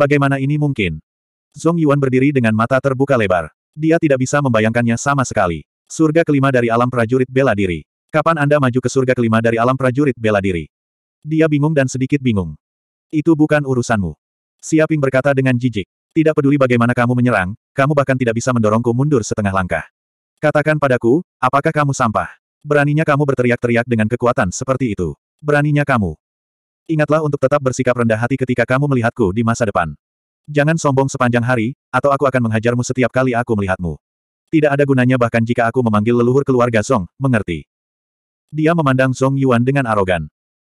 Bagaimana ini mungkin? Zhong Yuan berdiri dengan mata terbuka lebar. Dia tidak bisa membayangkannya sama sekali. Surga kelima dari alam prajurit bela diri. Kapan Anda maju ke surga kelima dari alam prajurit bela diri? Dia bingung dan sedikit bingung. Itu bukan urusanmu. Siaping berkata dengan jijik. Tidak peduli bagaimana kamu menyerang, kamu bahkan tidak bisa mendorongku mundur setengah langkah. Katakan padaku, apakah kamu sampah? Beraninya kamu berteriak-teriak dengan kekuatan seperti itu. Beraninya kamu. Ingatlah untuk tetap bersikap rendah hati ketika kamu melihatku di masa depan. Jangan sombong sepanjang hari, atau aku akan menghajarmu setiap kali aku melihatmu. Tidak ada gunanya bahkan jika aku memanggil leluhur keluarga Song, mengerti. Dia memandang Song Yuan dengan arogan.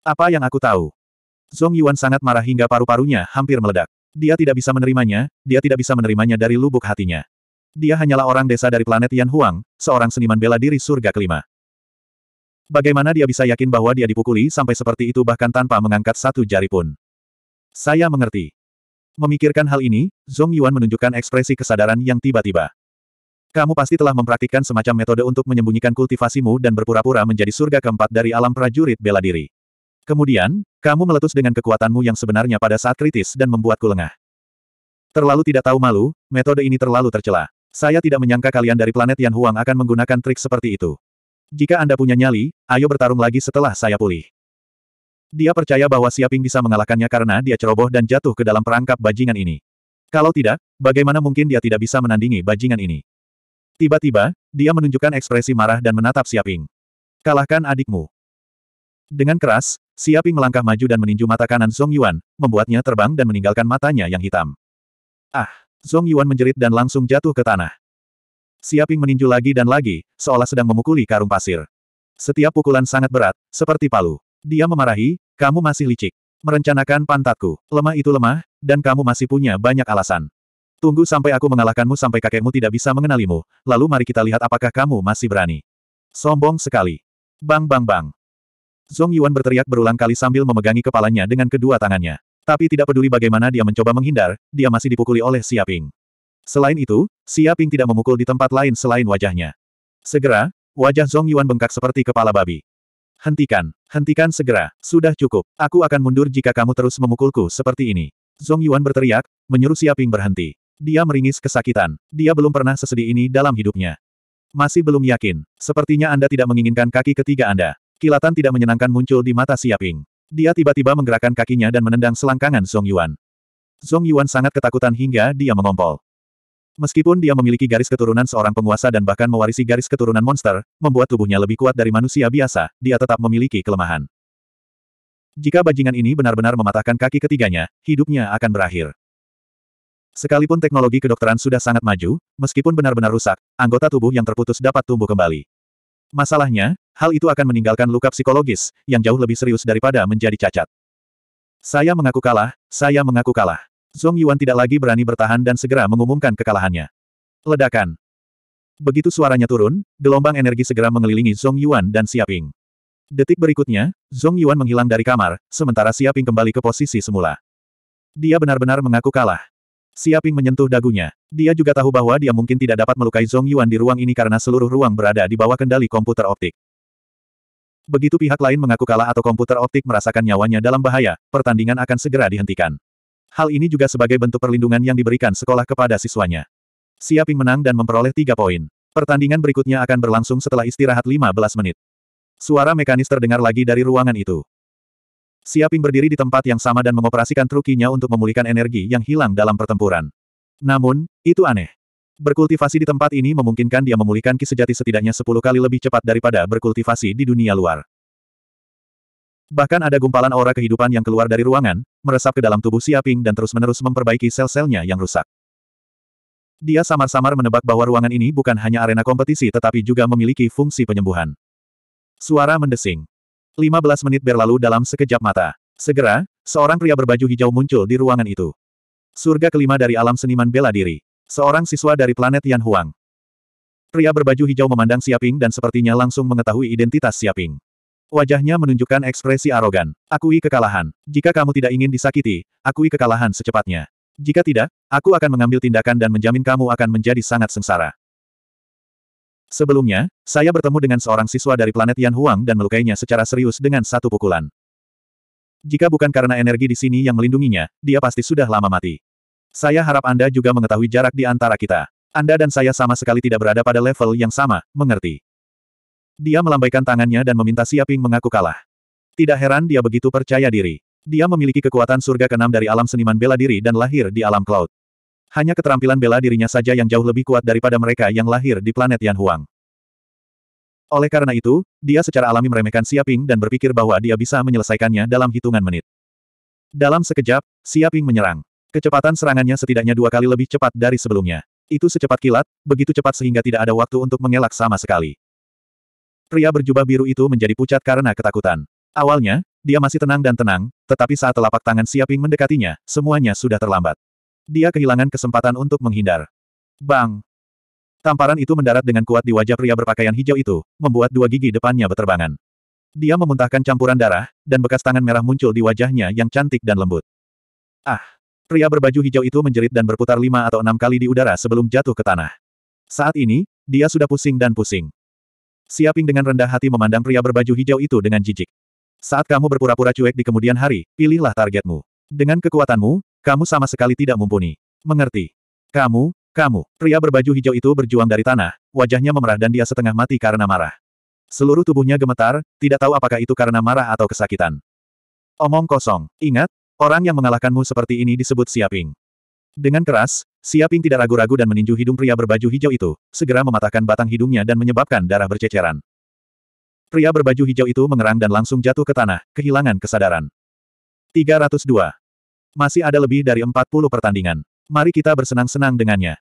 Apa yang aku tahu? Song Yuan sangat marah hingga paru-parunya hampir meledak. Dia tidak bisa menerimanya, dia tidak bisa menerimanya dari lubuk hatinya. Dia hanyalah orang desa dari planet Yan Huang, seorang seniman bela diri surga kelima. Bagaimana dia bisa yakin bahwa dia dipukuli sampai seperti itu bahkan tanpa mengangkat satu jari pun? Saya mengerti. Memikirkan hal ini, Zhong Yuan menunjukkan ekspresi kesadaran yang tiba-tiba. Kamu pasti telah mempraktikkan semacam metode untuk menyembunyikan kultivasimu dan berpura-pura menjadi surga keempat dari alam prajurit bela diri. Kemudian, kamu meletus dengan kekuatanmu yang sebenarnya pada saat kritis dan membuatku lengah. Terlalu tidak tahu malu, metode ini terlalu tercela. Saya tidak menyangka kalian dari planet Yan Huang akan menggunakan trik seperti itu. Jika Anda punya nyali, ayo bertarung lagi setelah saya pulih. Dia percaya bahwa Siaping bisa mengalahkannya karena dia ceroboh dan jatuh ke dalam perangkap bajingan ini. Kalau tidak, bagaimana mungkin dia tidak bisa menandingi bajingan ini? Tiba-tiba, dia menunjukkan ekspresi marah dan menatap Siaping. Kalahkan adikmu. Dengan keras, Siaping melangkah maju dan meninju mata kanan Zhong Yuan, membuatnya terbang dan meninggalkan matanya yang hitam. Ah! Zhong Yuan menjerit dan langsung jatuh ke tanah. Siaping meninju lagi dan lagi, seolah sedang memukuli karung pasir. Setiap pukulan sangat berat, seperti palu. Dia memarahi, kamu masih licik. Merencanakan pantatku, lemah itu lemah, dan kamu masih punya banyak alasan. Tunggu sampai aku mengalahkanmu sampai kakekmu tidak bisa mengenalimu, lalu mari kita lihat apakah kamu masih berani. Sombong sekali. Bang bang bang. Zong Yuan berteriak berulang kali sambil memegangi kepalanya dengan kedua tangannya. Tapi tidak peduli bagaimana dia mencoba menghindar, dia masih dipukuli oleh Siaping. Selain itu, Siaping tidak memukul di tempat lain selain wajahnya. Segera, wajah Zhong Yuan bengkak seperti kepala babi. Hentikan, hentikan segera, sudah cukup, aku akan mundur jika kamu terus memukulku seperti ini. Zhong Yuan berteriak, menyuruh Siaping berhenti. Dia meringis kesakitan, dia belum pernah sesedih ini dalam hidupnya. Masih belum yakin, sepertinya Anda tidak menginginkan kaki ketiga Anda. Kilatan tidak menyenangkan muncul di mata Siaping. Dia tiba-tiba menggerakkan kakinya dan menendang selangkangan Zhong Yuan. Zhong Yuan sangat ketakutan hingga dia mengompol. Meskipun dia memiliki garis keturunan seorang penguasa dan bahkan mewarisi garis keturunan monster, membuat tubuhnya lebih kuat dari manusia biasa, dia tetap memiliki kelemahan. Jika bajingan ini benar-benar mematahkan kaki ketiganya, hidupnya akan berakhir. Sekalipun teknologi kedokteran sudah sangat maju, meskipun benar-benar rusak, anggota tubuh yang terputus dapat tumbuh kembali. Masalahnya, hal itu akan meninggalkan luka psikologis, yang jauh lebih serius daripada menjadi cacat. Saya mengaku kalah, saya mengaku kalah. Zhong Yuan tidak lagi berani bertahan dan segera mengumumkan kekalahannya. Ledakan. Begitu suaranya turun, gelombang energi segera mengelilingi Zhong Yuan dan Siaping. Detik berikutnya, Zhong Yuan menghilang dari kamar, sementara Siaping kembali ke posisi semula. Dia benar-benar mengaku kalah. Siaping menyentuh dagunya. Dia juga tahu bahwa dia mungkin tidak dapat melukai Zhong Yuan di ruang ini karena seluruh ruang berada di bawah kendali komputer optik. Begitu pihak lain mengaku kalah atau komputer optik merasakan nyawanya dalam bahaya, pertandingan akan segera dihentikan. Hal ini juga sebagai bentuk perlindungan yang diberikan sekolah kepada siswanya. Siaping menang dan memperoleh tiga poin. Pertandingan berikutnya akan berlangsung setelah istirahat 15 menit. Suara mekanis terdengar lagi dari ruangan itu. Siaping berdiri di tempat yang sama dan mengoperasikan trukinya untuk memulihkan energi yang hilang dalam pertempuran. Namun, itu aneh. Berkultivasi di tempat ini memungkinkan dia memulihkan ki sejati setidaknya 10 kali lebih cepat daripada berkultivasi di dunia luar. Bahkan ada gumpalan aura kehidupan yang keluar dari ruangan, meresap ke dalam tubuh Siaping dan terus-menerus memperbaiki sel-selnya yang rusak. Dia samar-samar menebak bahwa ruangan ini bukan hanya arena kompetisi tetapi juga memiliki fungsi penyembuhan. Suara mendesing. 15 menit berlalu dalam sekejap mata. Segera, seorang pria berbaju hijau muncul di ruangan itu. Surga kelima dari alam seniman bela diri. Seorang siswa dari planet Yan Huang. Pria berbaju hijau memandang Siaping dan sepertinya langsung mengetahui identitas Siaping. Wajahnya menunjukkan ekspresi arogan. Akui kekalahan. Jika kamu tidak ingin disakiti, akui kekalahan secepatnya. Jika tidak, aku akan mengambil tindakan dan menjamin kamu akan menjadi sangat sengsara. Sebelumnya, saya bertemu dengan seorang siswa dari planet Yan Huang dan melukainya secara serius dengan satu pukulan. Jika bukan karena energi di sini yang melindunginya, dia pasti sudah lama mati. Saya harap Anda juga mengetahui jarak di antara kita. Anda dan saya sama sekali tidak berada pada level yang sama, mengerti? Dia melambaikan tangannya dan meminta Siaping mengaku kalah. Tidak heran dia begitu percaya diri. Dia memiliki kekuatan surga keenam dari alam seniman bela diri dan lahir di alam cloud. Hanya keterampilan bela dirinya saja yang jauh lebih kuat daripada mereka yang lahir di planet Yan Huang. Oleh karena itu, dia secara alami meremehkan Siaping dan berpikir bahwa dia bisa menyelesaikannya dalam hitungan menit. Dalam sekejap, Siaping menyerang. Kecepatan serangannya setidaknya dua kali lebih cepat dari sebelumnya. Itu secepat kilat, begitu cepat sehingga tidak ada waktu untuk mengelak sama sekali. Pria berjubah biru itu menjadi pucat karena ketakutan. Awalnya, dia masih tenang dan tenang, tetapi saat telapak tangan Siaping mendekatinya, semuanya sudah terlambat. Dia kehilangan kesempatan untuk menghindar. Bang! Tamparan itu mendarat dengan kuat di wajah pria berpakaian hijau itu, membuat dua gigi depannya berterbangan. Dia memuntahkan campuran darah, dan bekas tangan merah muncul di wajahnya yang cantik dan lembut. Ah! Pria berbaju hijau itu menjerit dan berputar lima atau enam kali di udara sebelum jatuh ke tanah. Saat ini, dia sudah pusing dan pusing. Siaping dengan rendah hati memandang pria berbaju hijau itu dengan jijik. Saat kamu berpura-pura cuek di kemudian hari, pilihlah targetmu. Dengan kekuatanmu, kamu sama sekali tidak mumpuni. Mengerti? Kamu, kamu, pria berbaju hijau itu berjuang dari tanah, wajahnya memerah dan dia setengah mati karena marah. Seluruh tubuhnya gemetar, tidak tahu apakah itu karena marah atau kesakitan. Omong kosong, ingat, orang yang mengalahkanmu seperti ini disebut siaping. Dengan keras, Siaping tidak ragu-ragu dan meninju hidung pria berbaju hijau itu, segera mematahkan batang hidungnya dan menyebabkan darah berceceran. Pria berbaju hijau itu mengerang dan langsung jatuh ke tanah, kehilangan kesadaran. 302. Masih ada lebih dari 40 pertandingan. Mari kita bersenang-senang dengannya.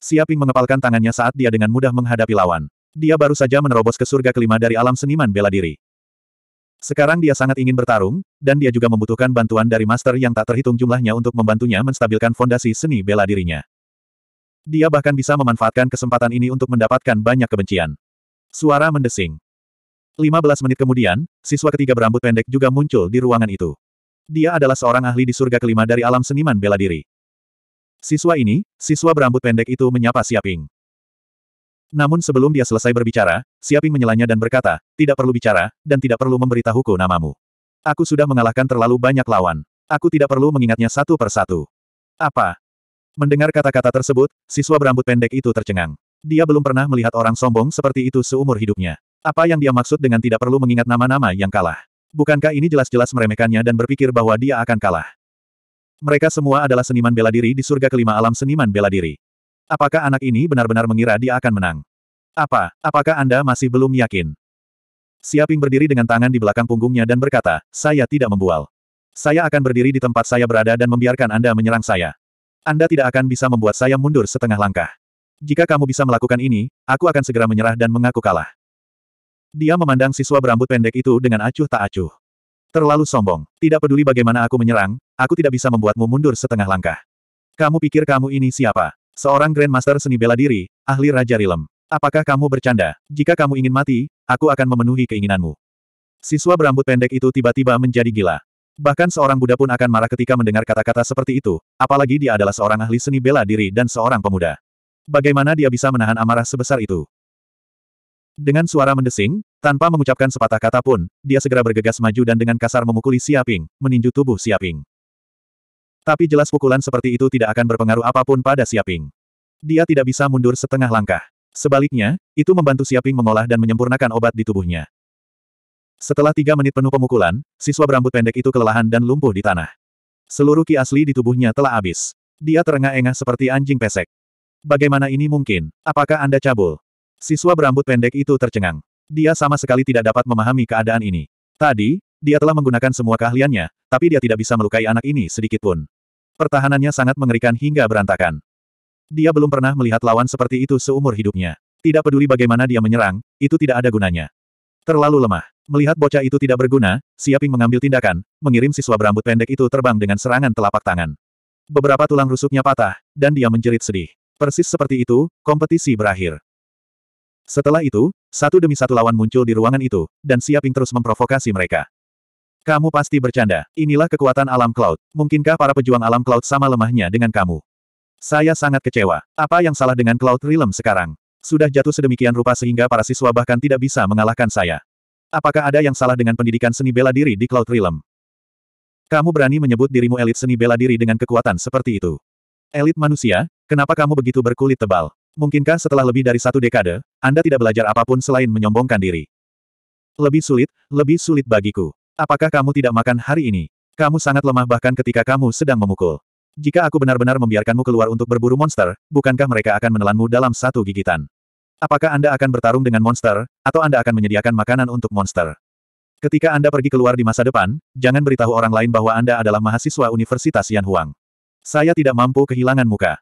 Siaping mengepalkan tangannya saat dia dengan mudah menghadapi lawan. Dia baru saja menerobos ke surga kelima dari alam seniman bela diri. Sekarang dia sangat ingin bertarung, dan dia juga membutuhkan bantuan dari master yang tak terhitung jumlahnya untuk membantunya menstabilkan fondasi seni bela dirinya. Dia bahkan bisa memanfaatkan kesempatan ini untuk mendapatkan banyak kebencian. Suara mendesing. 15 menit kemudian, siswa ketiga berambut pendek juga muncul di ruangan itu. Dia adalah seorang ahli di surga kelima dari alam seniman bela diri. Siswa ini, siswa berambut pendek itu menyapa Siaping. Namun sebelum dia selesai berbicara, Siaping menyelanya dan berkata, tidak perlu bicara, dan tidak perlu memberitahuku namamu. Aku sudah mengalahkan terlalu banyak lawan. Aku tidak perlu mengingatnya satu per satu." Apa? Mendengar kata-kata tersebut, siswa berambut pendek itu tercengang. Dia belum pernah melihat orang sombong seperti itu seumur hidupnya. Apa yang dia maksud dengan tidak perlu mengingat nama-nama yang kalah? Bukankah ini jelas-jelas meremehkannya dan berpikir bahwa dia akan kalah? Mereka semua adalah seniman bela diri di surga kelima alam seniman bela diri. Apakah anak ini benar-benar mengira dia akan menang? Apa, apakah Anda masih belum yakin? Siaping berdiri dengan tangan di belakang punggungnya dan berkata, saya tidak membual. Saya akan berdiri di tempat saya berada dan membiarkan Anda menyerang saya. Anda tidak akan bisa membuat saya mundur setengah langkah. Jika kamu bisa melakukan ini, aku akan segera menyerah dan mengaku kalah. Dia memandang siswa berambut pendek itu dengan acuh tak acuh. Terlalu sombong. Tidak peduli bagaimana aku menyerang, aku tidak bisa membuatmu mundur setengah langkah. Kamu pikir kamu ini siapa? Seorang Grandmaster seni bela diri, ahli Raja Rilem. Apakah kamu bercanda? Jika kamu ingin mati, aku akan memenuhi keinginanmu. Siswa berambut pendek itu tiba-tiba menjadi gila. Bahkan seorang Buddha pun akan marah ketika mendengar kata-kata seperti itu, apalagi dia adalah seorang ahli seni bela diri dan seorang pemuda. Bagaimana dia bisa menahan amarah sebesar itu? Dengan suara mendesing, tanpa mengucapkan sepatah kata pun, dia segera bergegas maju dan dengan kasar memukuli Siaping, meninju tubuh Siaping. Tapi jelas pukulan seperti itu tidak akan berpengaruh apapun pada Siaping. Dia tidak bisa mundur setengah langkah. Sebaliknya, itu membantu Siaping mengolah dan menyempurnakan obat di tubuhnya. Setelah tiga menit penuh pemukulan, siswa berambut pendek itu kelelahan dan lumpuh di tanah. Seluruh ki asli di tubuhnya telah habis. Dia terengah-engah seperti anjing pesek. Bagaimana ini mungkin? Apakah Anda cabul? Siswa berambut pendek itu tercengang. Dia sama sekali tidak dapat memahami keadaan ini. Tadi, dia telah menggunakan semua keahliannya, tapi dia tidak bisa melukai anak ini sedikitpun. Pertahanannya sangat mengerikan hingga berantakan. Dia belum pernah melihat lawan seperti itu seumur hidupnya. Tidak peduli bagaimana dia menyerang, itu tidak ada gunanya. Terlalu lemah. Melihat bocah itu tidak berguna, Siaping mengambil tindakan, mengirim siswa berambut pendek itu terbang dengan serangan telapak tangan. Beberapa tulang rusuknya patah, dan dia menjerit sedih. Persis seperti itu, kompetisi berakhir. Setelah itu, satu demi satu lawan muncul di ruangan itu, dan Siaping terus memprovokasi mereka. Kamu pasti bercanda. Inilah kekuatan alam cloud. Mungkinkah para pejuang alam cloud sama lemahnya dengan kamu? Saya sangat kecewa. Apa yang salah dengan cloud realm sekarang? Sudah jatuh sedemikian rupa sehingga para siswa bahkan tidak bisa mengalahkan saya. Apakah ada yang salah dengan pendidikan seni bela diri di cloud realm? Kamu berani menyebut dirimu elit seni bela diri dengan kekuatan seperti itu. Elit manusia, kenapa kamu begitu berkulit tebal? Mungkinkah setelah lebih dari satu dekade, Anda tidak belajar apapun selain menyombongkan diri? Lebih sulit, lebih sulit bagiku. Apakah kamu tidak makan hari ini? Kamu sangat lemah bahkan ketika kamu sedang memukul. Jika aku benar-benar membiarkanmu keluar untuk berburu monster, bukankah mereka akan menelanmu dalam satu gigitan? Apakah Anda akan bertarung dengan monster, atau Anda akan menyediakan makanan untuk monster? Ketika Anda pergi keluar di masa depan, jangan beritahu orang lain bahwa Anda adalah mahasiswa Universitas Yanhuang. Saya tidak mampu kehilangan muka.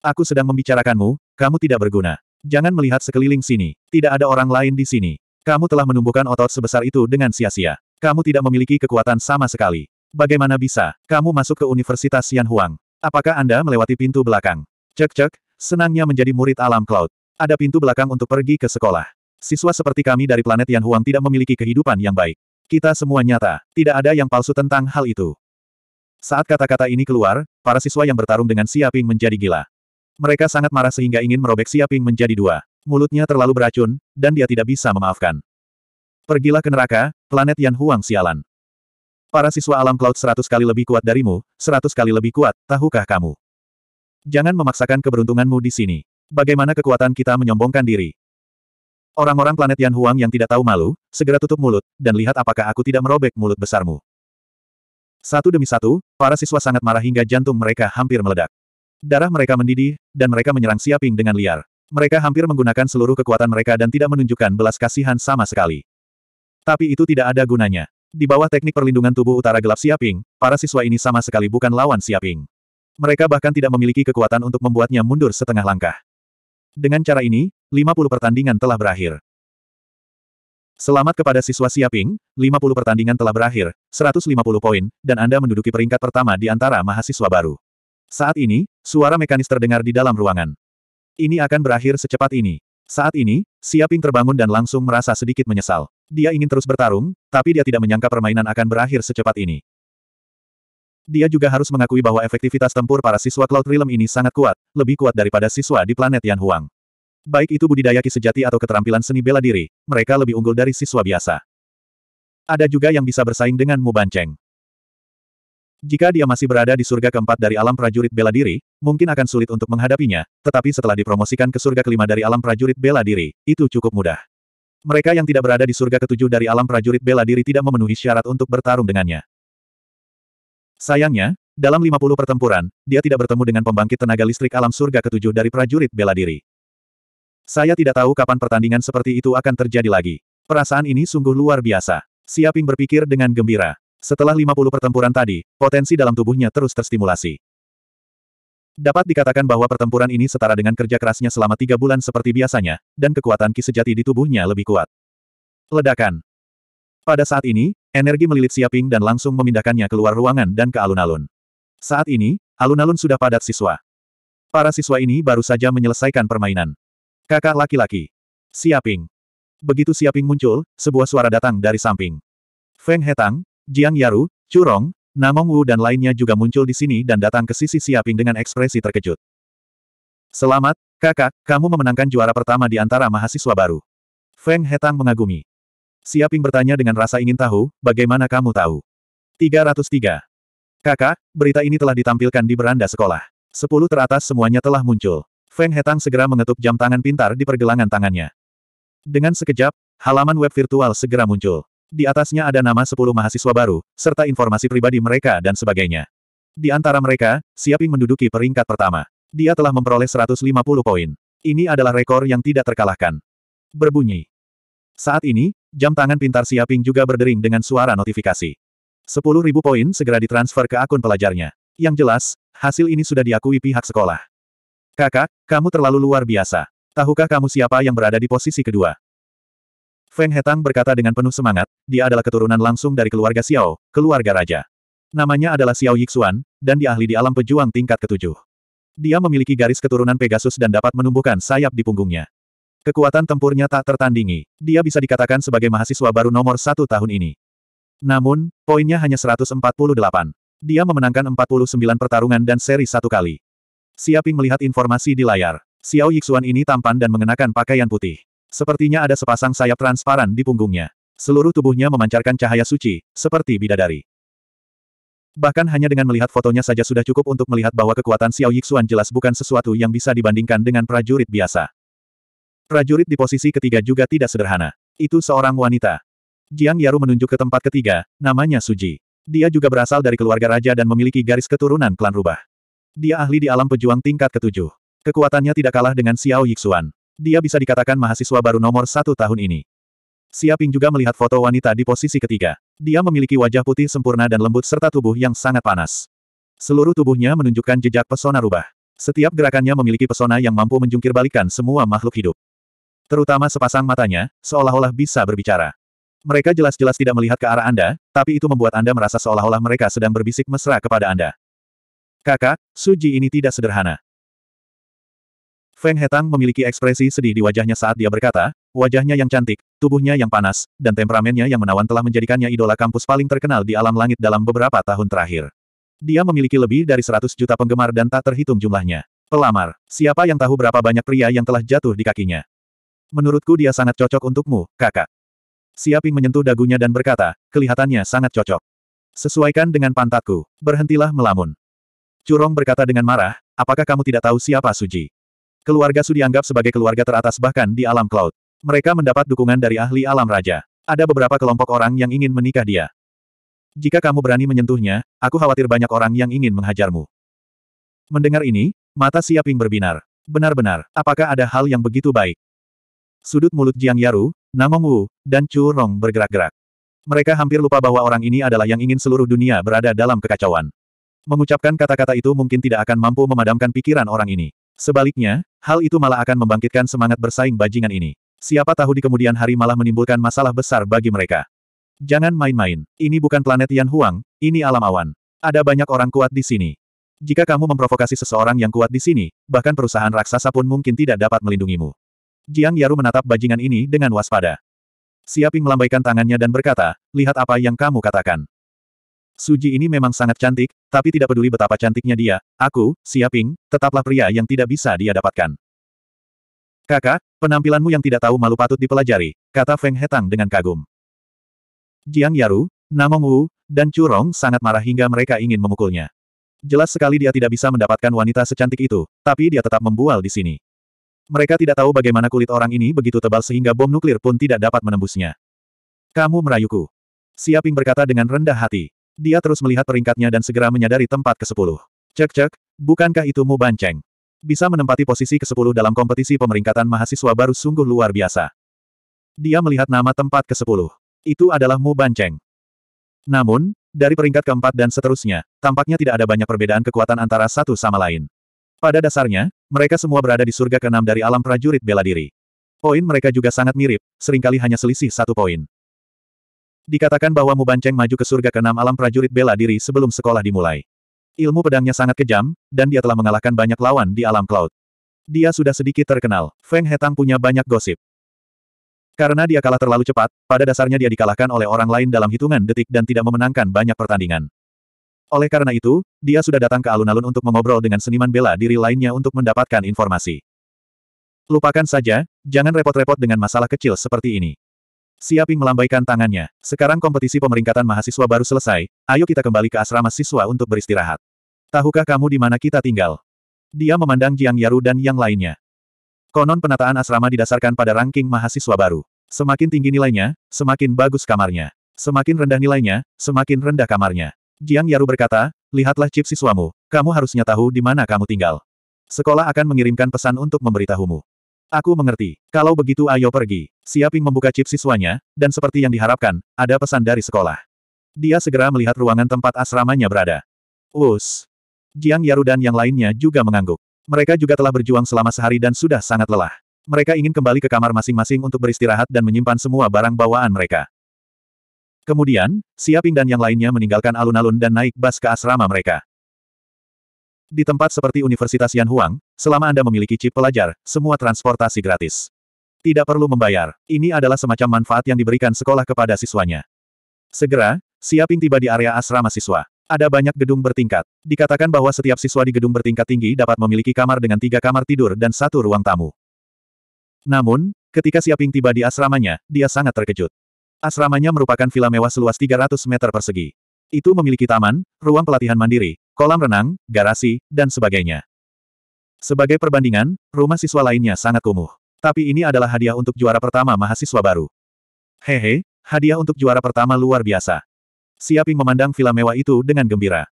Aku sedang membicarakanmu, kamu tidak berguna. Jangan melihat sekeliling sini. Tidak ada orang lain di sini. Kamu telah menumbuhkan otot sebesar itu dengan sia-sia. Kamu tidak memiliki kekuatan sama sekali. Bagaimana bisa? Kamu masuk ke Universitas Yan Apakah Anda melewati pintu belakang? Cek-cek, senangnya menjadi murid alam cloud. Ada pintu belakang untuk pergi ke sekolah. Siswa seperti kami dari planet Yanhuang tidak memiliki kehidupan yang baik. Kita semua nyata, tidak ada yang palsu tentang hal itu. Saat kata-kata ini keluar, para siswa yang bertarung dengan Siaping menjadi gila. Mereka sangat marah sehingga ingin merobek Siaping menjadi dua. Mulutnya terlalu beracun, dan dia tidak bisa memaafkan. Pergilah ke neraka, planet Yan Huang sialan. Para siswa alam cloud seratus kali lebih kuat darimu, seratus kali lebih kuat, tahukah kamu? Jangan memaksakan keberuntunganmu di sini. Bagaimana kekuatan kita menyombongkan diri? Orang-orang planet Yan Huang yang tidak tahu malu, segera tutup mulut, dan lihat apakah aku tidak merobek mulut besarmu. Satu demi satu, para siswa sangat marah hingga jantung mereka hampir meledak. Darah mereka mendidih, dan mereka menyerang Siaping dengan liar. Mereka hampir menggunakan seluruh kekuatan mereka dan tidak menunjukkan belas kasihan sama sekali. Tapi itu tidak ada gunanya. Di bawah teknik perlindungan tubuh utara gelap Siaping, para siswa ini sama sekali bukan lawan Siaping. Mereka bahkan tidak memiliki kekuatan untuk membuatnya mundur setengah langkah. Dengan cara ini, 50 pertandingan telah berakhir. Selamat kepada siswa Siaping, 50 pertandingan telah berakhir, 150 poin, dan Anda menduduki peringkat pertama di antara mahasiswa baru. Saat ini, suara mekanis terdengar di dalam ruangan. Ini akan berakhir secepat ini. Saat ini, Siaping terbangun dan langsung merasa sedikit menyesal. Dia ingin terus bertarung, tapi dia tidak menyangka permainan akan berakhir secepat ini. Dia juga harus mengakui bahwa efektivitas tempur para siswa Cloud Realm ini sangat kuat, lebih kuat daripada siswa di planet Yan Huang. Baik itu budidaya ki sejati atau keterampilan seni bela diri, mereka lebih unggul dari siswa biasa. Ada juga yang bisa bersaing dengan Mu Banceng. Jika dia masih berada di surga keempat dari alam prajurit bela diri, mungkin akan sulit untuk menghadapinya, tetapi setelah dipromosikan ke surga kelima dari alam prajurit bela diri, itu cukup mudah. Mereka yang tidak berada di surga ketujuh dari alam prajurit bela diri tidak memenuhi syarat untuk bertarung dengannya. Sayangnya, dalam 50 pertempuran, dia tidak bertemu dengan pembangkit tenaga listrik alam surga ketujuh dari prajurit bela diri. Saya tidak tahu kapan pertandingan seperti itu akan terjadi lagi. Perasaan ini sungguh luar biasa. Siaping berpikir dengan gembira. Setelah 50 pertempuran tadi, potensi dalam tubuhnya terus terstimulasi. Dapat dikatakan bahwa pertempuran ini setara dengan kerja kerasnya selama tiga bulan seperti biasanya, dan kekuatan ki sejati di tubuhnya lebih kuat. Ledakan. Pada saat ini, energi melilit Siaping dan langsung memindahkannya keluar ruangan dan ke alun-alun. Saat ini, alun-alun sudah padat siswa. Para siswa ini baru saja menyelesaikan permainan. Kakak laki-laki. Siaping. Begitu Siaping muncul, sebuah suara datang dari samping. Feng Hetang, Jiang Yaru, Curong, Namong Wu dan lainnya juga muncul di sini dan datang ke sisi Siaping dengan ekspresi terkejut. Selamat, kakak, kamu memenangkan juara pertama di antara mahasiswa baru. Feng Hetang mengagumi. Siaping bertanya dengan rasa ingin tahu, bagaimana kamu tahu? 303. Kakak, berita ini telah ditampilkan di beranda sekolah. Sepuluh teratas semuanya telah muncul. Feng Hetang segera mengetuk jam tangan pintar di pergelangan tangannya. Dengan sekejap, halaman web virtual segera muncul. Di atasnya ada nama 10 mahasiswa baru, serta informasi pribadi mereka dan sebagainya. Di antara mereka, Siaping menduduki peringkat pertama. Dia telah memperoleh 150 poin. Ini adalah rekor yang tidak terkalahkan. Berbunyi. Saat ini, jam tangan pintar Siaping juga berdering dengan suara notifikasi. 10.000 poin segera ditransfer ke akun pelajarnya. Yang jelas, hasil ini sudah diakui pihak sekolah. Kakak, kamu terlalu luar biasa. Tahukah kamu siapa yang berada di posisi kedua? Feng Hetang berkata dengan penuh semangat, dia adalah keturunan langsung dari keluarga Xiao, keluarga raja. Namanya adalah Xiao Yixuan, dan dia ahli di alam pejuang tingkat ketujuh. Dia memiliki garis keturunan Pegasus dan dapat menumbuhkan sayap di punggungnya. Kekuatan tempurnya tak tertandingi. Dia bisa dikatakan sebagai mahasiswa baru nomor satu tahun ini. Namun, poinnya hanya 148. Dia memenangkan 49 pertarungan dan seri satu kali. Siaping melihat informasi di layar. Xiao Yixuan ini tampan dan mengenakan pakaian putih. Sepertinya ada sepasang sayap transparan di punggungnya. Seluruh tubuhnya memancarkan cahaya suci, seperti bidadari. Bahkan hanya dengan melihat fotonya saja sudah cukup untuk melihat bahwa kekuatan Xiao Yixuan jelas bukan sesuatu yang bisa dibandingkan dengan prajurit biasa. Prajurit di posisi ketiga juga tidak sederhana. Itu seorang wanita. Jiang Yaru menunjuk ke tempat ketiga, namanya Suji. Dia juga berasal dari keluarga raja dan memiliki garis keturunan klan rubah. Dia ahli di alam pejuang tingkat ketujuh. Kekuatannya tidak kalah dengan Xiao Yixuan dia bisa dikatakan mahasiswa baru nomor satu tahun ini. Siaping juga melihat foto wanita di posisi ketiga. Dia memiliki wajah putih sempurna dan lembut serta tubuh yang sangat panas. Seluruh tubuhnya menunjukkan jejak pesona rubah. Setiap gerakannya memiliki pesona yang mampu menjungkir semua makhluk hidup. Terutama sepasang matanya, seolah-olah bisa berbicara. Mereka jelas-jelas tidak melihat ke arah Anda, tapi itu membuat Anda merasa seolah-olah mereka sedang berbisik mesra kepada Anda. Kakak, Suji ini tidak sederhana. Feng Hetang memiliki ekspresi sedih di wajahnya saat dia berkata, wajahnya yang cantik, tubuhnya yang panas, dan temperamennya yang menawan telah menjadikannya idola kampus paling terkenal di alam langit dalam beberapa tahun terakhir. Dia memiliki lebih dari 100 juta penggemar dan tak terhitung jumlahnya. Pelamar, siapa yang tahu berapa banyak pria yang telah jatuh di kakinya? Menurutku dia sangat cocok untukmu, kakak. Siaping menyentuh dagunya dan berkata, kelihatannya sangat cocok. Sesuaikan dengan pantatku, berhentilah melamun. Curong berkata dengan marah, apakah kamu tidak tahu siapa Suji? Keluarga Su dianggap sebagai keluarga teratas bahkan di alam cloud. Mereka mendapat dukungan dari ahli alam raja. Ada beberapa kelompok orang yang ingin menikah dia. Jika kamu berani menyentuhnya, aku khawatir banyak orang yang ingin menghajarmu. Mendengar ini, mata Siaping berbinar. Benar-benar, apakah ada hal yang begitu baik? Sudut mulut Jiang Yaru, Namong Wu, dan Chu Rong bergerak-gerak. Mereka hampir lupa bahwa orang ini adalah yang ingin seluruh dunia berada dalam kekacauan. Mengucapkan kata-kata itu mungkin tidak akan mampu memadamkan pikiran orang ini. Sebaliknya, hal itu malah akan membangkitkan semangat bersaing bajingan ini. Siapa tahu di kemudian hari malah menimbulkan masalah besar bagi mereka. Jangan main-main. Ini bukan planet Yan Huang, ini alam awan. Ada banyak orang kuat di sini. Jika kamu memprovokasi seseorang yang kuat di sini, bahkan perusahaan raksasa pun mungkin tidak dapat melindungimu. Jiang Yaru menatap bajingan ini dengan waspada. Siaping melambaikan tangannya dan berkata, lihat apa yang kamu katakan. Suji ini memang sangat cantik, tapi tidak peduli betapa cantiknya dia, aku, Siaping, tetaplah pria yang tidak bisa dia dapatkan. Kakak, penampilanmu yang tidak tahu malu patut dipelajari, kata Feng Hetang dengan kagum. Jiang Yaru, Namong Wu, dan Curong sangat marah hingga mereka ingin memukulnya. Jelas sekali dia tidak bisa mendapatkan wanita secantik itu, tapi dia tetap membual di sini. Mereka tidak tahu bagaimana kulit orang ini begitu tebal sehingga bom nuklir pun tidak dapat menembusnya. Kamu merayuku. Siaping berkata dengan rendah hati. Dia terus melihat peringkatnya dan segera menyadari tempat ke-10. Cek-cek, bukankah itu Mu Banceng? Bisa menempati posisi ke-10 dalam kompetisi pemeringkatan mahasiswa baru sungguh luar biasa. Dia melihat nama tempat ke-10. Itu adalah Mu Banceng. Namun, dari peringkat keempat dan seterusnya, tampaknya tidak ada banyak perbedaan kekuatan antara satu sama lain. Pada dasarnya, mereka semua berada di surga keenam dari alam prajurit bela diri. Poin mereka juga sangat mirip, seringkali hanya selisih satu poin. Dikatakan bahwa Mu Banceng maju ke surga keenam alam prajurit bela diri sebelum sekolah dimulai. Ilmu pedangnya sangat kejam, dan dia telah mengalahkan banyak lawan di alam cloud. Dia sudah sedikit terkenal, Feng Hetang punya banyak gosip. Karena dia kalah terlalu cepat, pada dasarnya dia dikalahkan oleh orang lain dalam hitungan detik dan tidak memenangkan banyak pertandingan. Oleh karena itu, dia sudah datang ke alun-alun untuk mengobrol dengan seniman bela diri lainnya untuk mendapatkan informasi. Lupakan saja, jangan repot-repot dengan masalah kecil seperti ini. Siaping melambaikan tangannya. Sekarang kompetisi pemeringkatan mahasiswa baru selesai, ayo kita kembali ke asrama siswa untuk beristirahat. Tahukah kamu di mana kita tinggal? Dia memandang Jiang Yaru dan yang lainnya. Konon penataan asrama didasarkan pada ranking mahasiswa baru. Semakin tinggi nilainya, semakin bagus kamarnya. Semakin rendah nilainya, semakin rendah kamarnya. Jiang Yaru berkata, lihatlah chip siswamu, kamu harusnya tahu di mana kamu tinggal. Sekolah akan mengirimkan pesan untuk memberitahumu. Aku mengerti. Kalau begitu ayo pergi. Siaping membuka chip siswanya, dan seperti yang diharapkan, ada pesan dari sekolah. Dia segera melihat ruangan tempat asramanya berada. Us. Jiang Yaru dan yang lainnya juga mengangguk. Mereka juga telah berjuang selama sehari dan sudah sangat lelah. Mereka ingin kembali ke kamar masing-masing untuk beristirahat dan menyimpan semua barang bawaan mereka. Kemudian, Siaping dan yang lainnya meninggalkan alun-alun dan naik bas ke asrama mereka. Di tempat seperti Universitas Yanhuang, selama Anda memiliki chip pelajar, semua transportasi gratis. Tidak perlu membayar. Ini adalah semacam manfaat yang diberikan sekolah kepada siswanya. Segera, Siaping tiba di area asrama siswa. Ada banyak gedung bertingkat. Dikatakan bahwa setiap siswa di gedung bertingkat tinggi dapat memiliki kamar dengan tiga kamar tidur dan satu ruang tamu. Namun, ketika Siaping tiba di asramanya, dia sangat terkejut. Asramanya merupakan villa mewah seluas 300 meter persegi. Itu memiliki taman, ruang pelatihan mandiri, kolam renang, garasi, dan sebagainya. Sebagai perbandingan, rumah siswa lainnya sangat kumuh. Tapi ini adalah hadiah untuk juara pertama mahasiswa baru. Hehe, hadiah untuk juara pertama luar biasa. Siaping memandang villa mewah itu dengan gembira.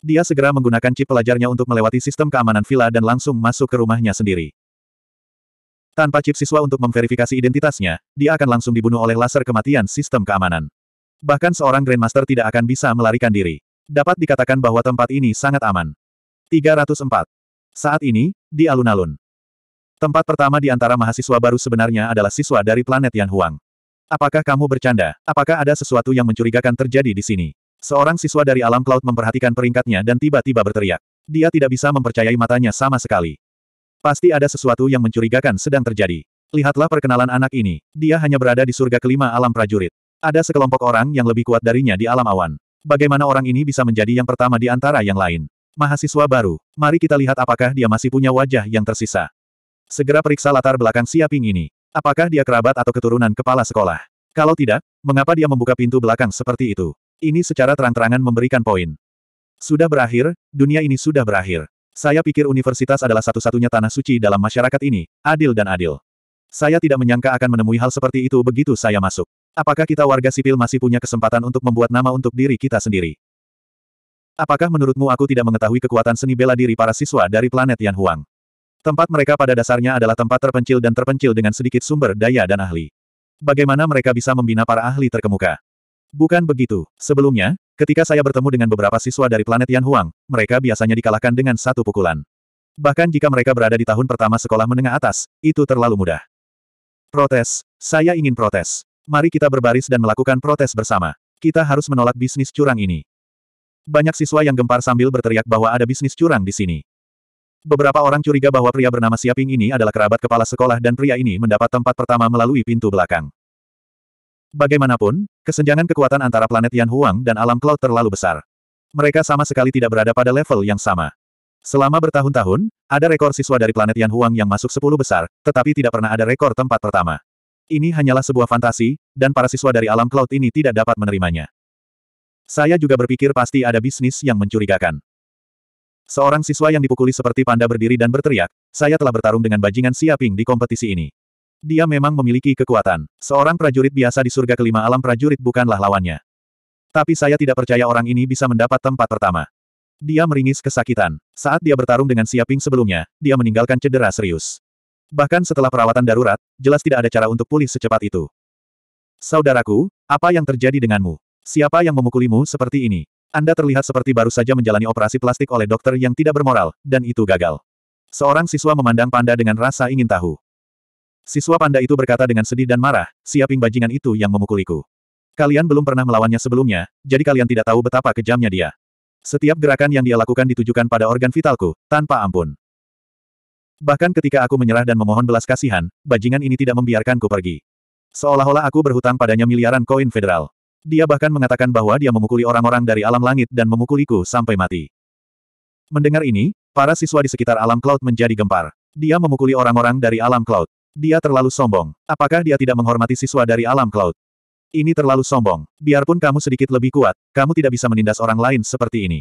Dia segera menggunakan chip pelajarnya untuk melewati sistem keamanan villa dan langsung masuk ke rumahnya sendiri. Tanpa chip siswa untuk memverifikasi identitasnya, dia akan langsung dibunuh oleh laser kematian sistem keamanan. Bahkan seorang Grandmaster tidak akan bisa melarikan diri dapat dikatakan bahwa tempat ini sangat aman. 304. Saat ini, di alun-alun. Tempat pertama di antara mahasiswa baru sebenarnya adalah siswa dari planet Yan Huang. Apakah kamu bercanda? Apakah ada sesuatu yang mencurigakan terjadi di sini? Seorang siswa dari alam cloud memperhatikan peringkatnya dan tiba-tiba berteriak. Dia tidak bisa mempercayai matanya sama sekali. Pasti ada sesuatu yang mencurigakan sedang terjadi. Lihatlah perkenalan anak ini. Dia hanya berada di surga kelima alam prajurit. Ada sekelompok orang yang lebih kuat darinya di alam awan. Bagaimana orang ini bisa menjadi yang pertama di antara yang lain? Mahasiswa baru, mari kita lihat apakah dia masih punya wajah yang tersisa. Segera periksa latar belakang Siaping ini. Apakah dia kerabat atau keturunan kepala sekolah? Kalau tidak, mengapa dia membuka pintu belakang seperti itu? Ini secara terang-terangan memberikan poin. Sudah berakhir, dunia ini sudah berakhir. Saya pikir universitas adalah satu-satunya tanah suci dalam masyarakat ini, adil dan adil. Saya tidak menyangka akan menemui hal seperti itu begitu saya masuk. Apakah kita warga sipil masih punya kesempatan untuk membuat nama untuk diri kita sendiri? Apakah menurutmu aku tidak mengetahui kekuatan seni bela diri para siswa dari planet Yan Huang? Tempat mereka pada dasarnya adalah tempat terpencil dan terpencil dengan sedikit sumber daya dan ahli. Bagaimana mereka bisa membina para ahli terkemuka? Bukan begitu. Sebelumnya, ketika saya bertemu dengan beberapa siswa dari planet Yan Huang, mereka biasanya dikalahkan dengan satu pukulan. Bahkan jika mereka berada di tahun pertama sekolah menengah atas, itu terlalu mudah. Protes, saya ingin protes. Mari kita berbaris dan melakukan protes bersama. Kita harus menolak bisnis curang ini. Banyak siswa yang gempar sambil berteriak bahwa ada bisnis curang di sini. Beberapa orang curiga bahwa pria bernama Siaping ini adalah kerabat kepala sekolah dan pria ini mendapat tempat pertama melalui pintu belakang. Bagaimanapun, kesenjangan kekuatan antara planet Yan Huang dan alam cloud terlalu besar. Mereka sama sekali tidak berada pada level yang sama. Selama bertahun-tahun, ada rekor siswa dari planet Yan Huang yang masuk 10 besar, tetapi tidak pernah ada rekor tempat pertama. Ini hanyalah sebuah fantasi, dan para siswa dari alam cloud ini tidak dapat menerimanya. Saya juga berpikir pasti ada bisnis yang mencurigakan. Seorang siswa yang dipukuli seperti panda berdiri dan berteriak, saya telah bertarung dengan bajingan Siaping di kompetisi ini. Dia memang memiliki kekuatan. Seorang prajurit biasa di surga kelima alam prajurit bukanlah lawannya. Tapi saya tidak percaya orang ini bisa mendapat tempat pertama. Dia meringis kesakitan. Saat dia bertarung dengan Siaping sebelumnya, dia meninggalkan cedera serius. Bahkan setelah perawatan darurat, jelas tidak ada cara untuk pulih secepat itu. Saudaraku, apa yang terjadi denganmu? Siapa yang memukulimu seperti ini? Anda terlihat seperti baru saja menjalani operasi plastik oleh dokter yang tidak bermoral, dan itu gagal. Seorang siswa memandang panda dengan rasa ingin tahu. Siswa panda itu berkata dengan sedih dan marah, siaping bajingan itu yang memukuliku. Kalian belum pernah melawannya sebelumnya, jadi kalian tidak tahu betapa kejamnya dia. Setiap gerakan yang dia lakukan ditujukan pada organ vitalku, tanpa ampun. Bahkan ketika aku menyerah dan memohon belas kasihan, bajingan ini tidak membiarkanku pergi. Seolah-olah aku berhutang padanya miliaran koin federal. Dia bahkan mengatakan bahwa dia memukuli orang-orang dari alam langit dan memukuliku sampai mati. Mendengar ini, para siswa di sekitar alam cloud menjadi gempar. Dia memukuli orang-orang dari alam cloud. Dia terlalu sombong. Apakah dia tidak menghormati siswa dari alam cloud? Ini terlalu sombong. Biarpun kamu sedikit lebih kuat, kamu tidak bisa menindas orang lain seperti ini.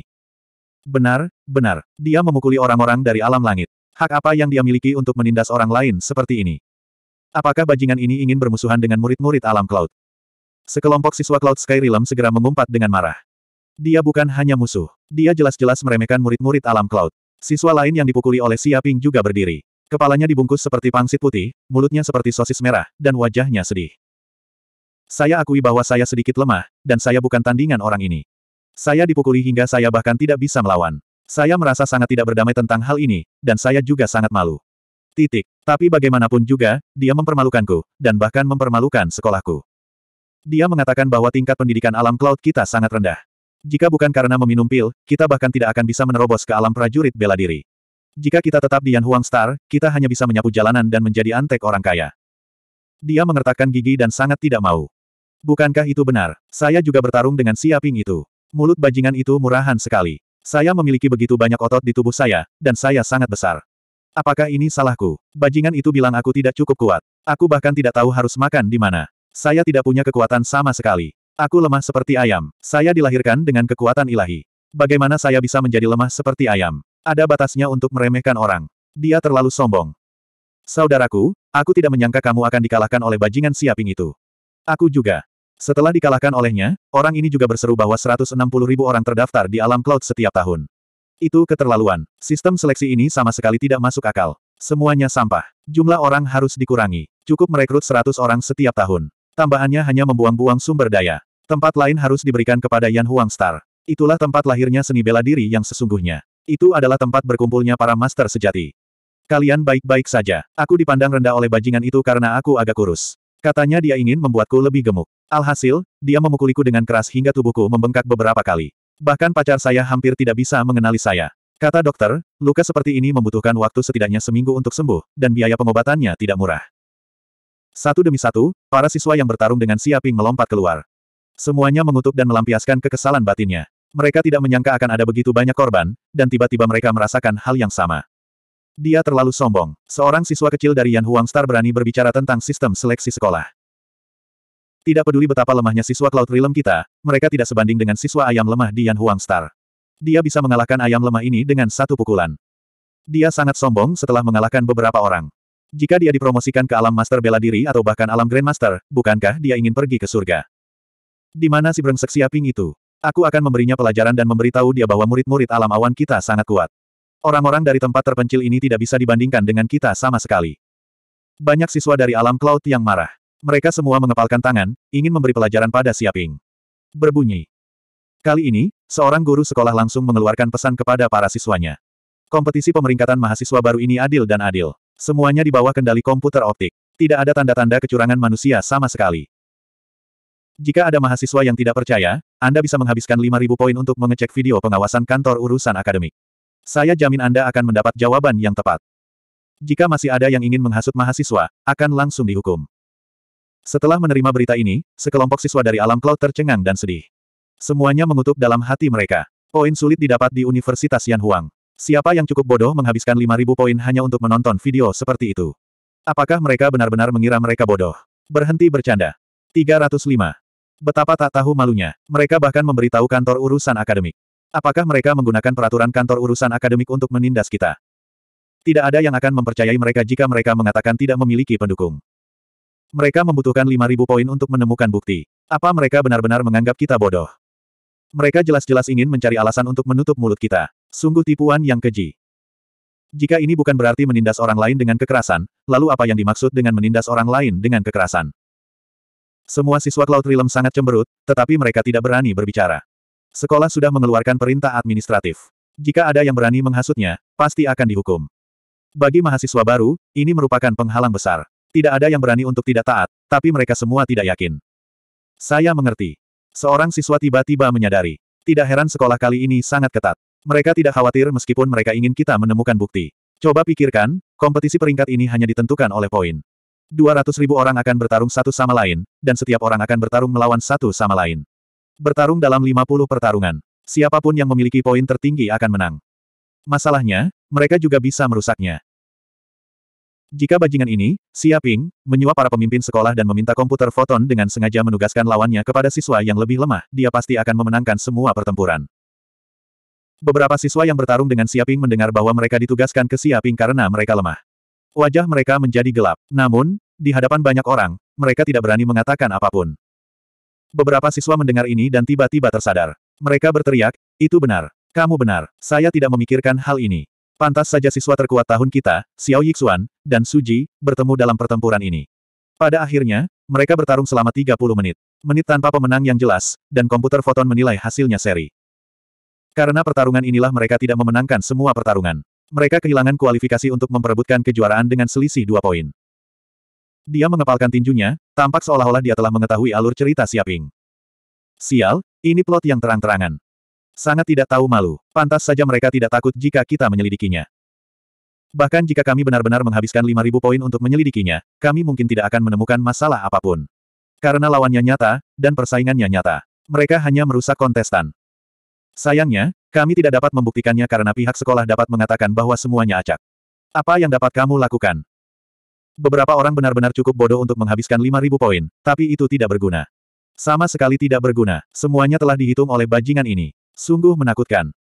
Benar, benar. Dia memukuli orang-orang dari alam langit. Hak apa yang dia miliki untuk menindas orang lain seperti ini? Apakah bajingan ini ingin bermusuhan dengan murid-murid alam Cloud? Sekelompok siswa Cloud Sky Realm segera mengumpat dengan marah. Dia bukan hanya musuh. Dia jelas-jelas meremehkan murid-murid alam Cloud. Siswa lain yang dipukuli oleh Xia Ping juga berdiri. Kepalanya dibungkus seperti pangsit putih, mulutnya seperti sosis merah, dan wajahnya sedih. Saya akui bahwa saya sedikit lemah, dan saya bukan tandingan orang ini. Saya dipukuli hingga saya bahkan tidak bisa melawan. Saya merasa sangat tidak berdamai tentang hal ini, dan saya juga sangat malu. Titik. Tapi bagaimanapun juga, dia mempermalukanku, dan bahkan mempermalukan sekolahku. Dia mengatakan bahwa tingkat pendidikan alam cloud kita sangat rendah. Jika bukan karena meminum pil, kita bahkan tidak akan bisa menerobos ke alam prajurit bela diri. Jika kita tetap di Yanhuang Star, kita hanya bisa menyapu jalanan dan menjadi antek orang kaya. Dia mengertakkan gigi dan sangat tidak mau. Bukankah itu benar? Saya juga bertarung dengan si Aping itu. Mulut bajingan itu murahan sekali. Saya memiliki begitu banyak otot di tubuh saya, dan saya sangat besar. Apakah ini salahku? Bajingan itu bilang aku tidak cukup kuat. Aku bahkan tidak tahu harus makan di mana. Saya tidak punya kekuatan sama sekali. Aku lemah seperti ayam. Saya dilahirkan dengan kekuatan ilahi. Bagaimana saya bisa menjadi lemah seperti ayam? Ada batasnya untuk meremehkan orang. Dia terlalu sombong. Saudaraku, aku tidak menyangka kamu akan dikalahkan oleh bajingan siaping itu. Aku juga. Setelah dikalahkan olehnya, orang ini juga berseru bahwa 160 ribu orang terdaftar di alam cloud setiap tahun. Itu keterlaluan. Sistem seleksi ini sama sekali tidak masuk akal. Semuanya sampah. Jumlah orang harus dikurangi. Cukup merekrut 100 orang setiap tahun. Tambahannya hanya membuang-buang sumber daya. Tempat lain harus diberikan kepada Yan Huang Star. Itulah tempat lahirnya seni bela diri yang sesungguhnya. Itu adalah tempat berkumpulnya para master sejati. Kalian baik-baik saja. Aku dipandang rendah oleh bajingan itu karena aku agak kurus. Katanya dia ingin membuatku lebih gemuk. Alhasil, dia memukuliku dengan keras hingga tubuhku membengkak beberapa kali. Bahkan pacar saya hampir tidak bisa mengenali saya. Kata dokter, luka seperti ini membutuhkan waktu setidaknya seminggu untuk sembuh, dan biaya pengobatannya tidak murah. Satu demi satu, para siswa yang bertarung dengan Siaping melompat keluar. Semuanya mengutuk dan melampiaskan kekesalan batinnya. Mereka tidak menyangka akan ada begitu banyak korban, dan tiba-tiba mereka merasakan hal yang sama. Dia terlalu sombong. Seorang siswa kecil dari Yan Huang Star berani berbicara tentang sistem seleksi sekolah. Tidak peduli betapa lemahnya siswa Cloud Realm kita, mereka tidak sebanding dengan siswa ayam lemah Dian Huang Star. Dia bisa mengalahkan ayam lemah ini dengan satu pukulan. Dia sangat sombong setelah mengalahkan beberapa orang. Jika dia dipromosikan ke alam master bela diri atau bahkan alam grandmaster, bukankah dia ingin pergi ke surga? Di mana si brengsek siaping itu? Aku akan memberinya pelajaran dan memberitahu dia bahwa murid-murid alam awan kita sangat kuat. Orang-orang dari tempat terpencil ini tidak bisa dibandingkan dengan kita sama sekali. Banyak siswa dari alam cloud yang marah. Mereka semua mengepalkan tangan, ingin memberi pelajaran pada Siaping. Berbunyi. Kali ini, seorang guru sekolah langsung mengeluarkan pesan kepada para siswanya. Kompetisi pemeringkatan mahasiswa baru ini adil dan adil. Semuanya di bawah kendali komputer optik. Tidak ada tanda-tanda kecurangan manusia sama sekali. Jika ada mahasiswa yang tidak percaya, Anda bisa menghabiskan 5.000 poin untuk mengecek video pengawasan kantor urusan akademik. Saya jamin Anda akan mendapat jawaban yang tepat. Jika masih ada yang ingin menghasut mahasiswa, akan langsung dihukum. Setelah menerima berita ini, sekelompok siswa dari alam cloud tercengang dan sedih. Semuanya mengutuk dalam hati mereka. Poin sulit didapat di Universitas Yanhuang. Siapa yang cukup bodoh menghabiskan 5.000 poin hanya untuk menonton video seperti itu? Apakah mereka benar-benar mengira mereka bodoh? Berhenti bercanda. 305. Betapa tak tahu malunya, mereka bahkan memberitahu kantor urusan akademik. Apakah mereka menggunakan peraturan kantor urusan akademik untuk menindas kita? Tidak ada yang akan mempercayai mereka jika mereka mengatakan tidak memiliki pendukung. Mereka membutuhkan 5.000 poin untuk menemukan bukti. Apa mereka benar-benar menganggap kita bodoh? Mereka jelas-jelas ingin mencari alasan untuk menutup mulut kita. Sungguh tipuan yang keji. Jika ini bukan berarti menindas orang lain dengan kekerasan, lalu apa yang dimaksud dengan menindas orang lain dengan kekerasan? Semua siswa Cloud Realm sangat cemberut, tetapi mereka tidak berani berbicara. Sekolah sudah mengeluarkan perintah administratif. Jika ada yang berani menghasutnya, pasti akan dihukum. Bagi mahasiswa baru, ini merupakan penghalang besar. Tidak ada yang berani untuk tidak taat, tapi mereka semua tidak yakin. Saya mengerti. Seorang siswa tiba-tiba menyadari. Tidak heran sekolah kali ini sangat ketat. Mereka tidak khawatir meskipun mereka ingin kita menemukan bukti. Coba pikirkan, kompetisi peringkat ini hanya ditentukan oleh poin. 200 ribu orang akan bertarung satu sama lain, dan setiap orang akan bertarung melawan satu sama lain. Bertarung dalam 50 pertarungan. Siapapun yang memiliki poin tertinggi akan menang. Masalahnya, mereka juga bisa merusaknya. Jika bajingan ini, Xia Ping, menyuap para pemimpin sekolah dan meminta komputer foton dengan sengaja menugaskan lawannya kepada siswa yang lebih lemah, dia pasti akan memenangkan semua pertempuran. Beberapa siswa yang bertarung dengan Xia Ping mendengar bahwa mereka ditugaskan ke Xia Ping karena mereka lemah. Wajah mereka menjadi gelap. Namun, di hadapan banyak orang, mereka tidak berani mengatakan apapun. Beberapa siswa mendengar ini dan tiba-tiba tersadar. Mereka berteriak, itu benar. Kamu benar. Saya tidak memikirkan hal ini. Pantas saja siswa terkuat tahun kita, Xiao Yixuan, dan Suji, bertemu dalam pertempuran ini. Pada akhirnya, mereka bertarung selama 30 menit. Menit tanpa pemenang yang jelas, dan komputer foton menilai hasilnya seri. Karena pertarungan inilah mereka tidak memenangkan semua pertarungan. Mereka kehilangan kualifikasi untuk memperebutkan kejuaraan dengan selisih dua poin. Dia mengepalkan tinjunya, tampak seolah-olah dia telah mengetahui alur cerita Siaping. Sial, ini plot yang terang-terangan. Sangat tidak tahu malu. Pantas saja mereka tidak takut jika kita menyelidikinya. Bahkan jika kami benar-benar menghabiskan 5.000 poin untuk menyelidikinya, kami mungkin tidak akan menemukan masalah apapun. Karena lawannya nyata, dan persaingannya nyata. Mereka hanya merusak kontestan. Sayangnya, kami tidak dapat membuktikannya karena pihak sekolah dapat mengatakan bahwa semuanya acak. Apa yang dapat kamu lakukan? Beberapa orang benar-benar cukup bodoh untuk menghabiskan 5.000 poin, tapi itu tidak berguna. Sama sekali tidak berguna, semuanya telah dihitung oleh bajingan ini. Sungguh menakutkan.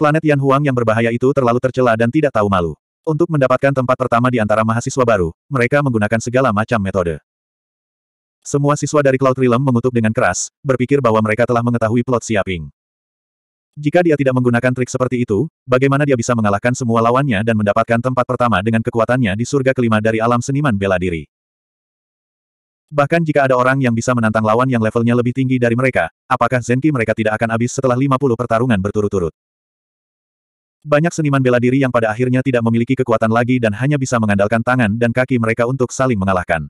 Planet Yan Huang yang berbahaya itu terlalu tercela dan tidak tahu malu. Untuk mendapatkan tempat pertama di antara mahasiswa baru, mereka menggunakan segala macam metode. Semua siswa dari Cloud Realm mengutuk dengan keras, berpikir bahwa mereka telah mengetahui plot siaping. Jika dia tidak menggunakan trik seperti itu, bagaimana dia bisa mengalahkan semua lawannya dan mendapatkan tempat pertama dengan kekuatannya di surga kelima dari alam seniman bela diri? Bahkan jika ada orang yang bisa menantang lawan yang levelnya lebih tinggi dari mereka, apakah Zenki mereka tidak akan habis setelah 50 pertarungan berturut-turut? Banyak seniman bela diri yang pada akhirnya tidak memiliki kekuatan lagi dan hanya bisa mengandalkan tangan dan kaki mereka untuk saling mengalahkan.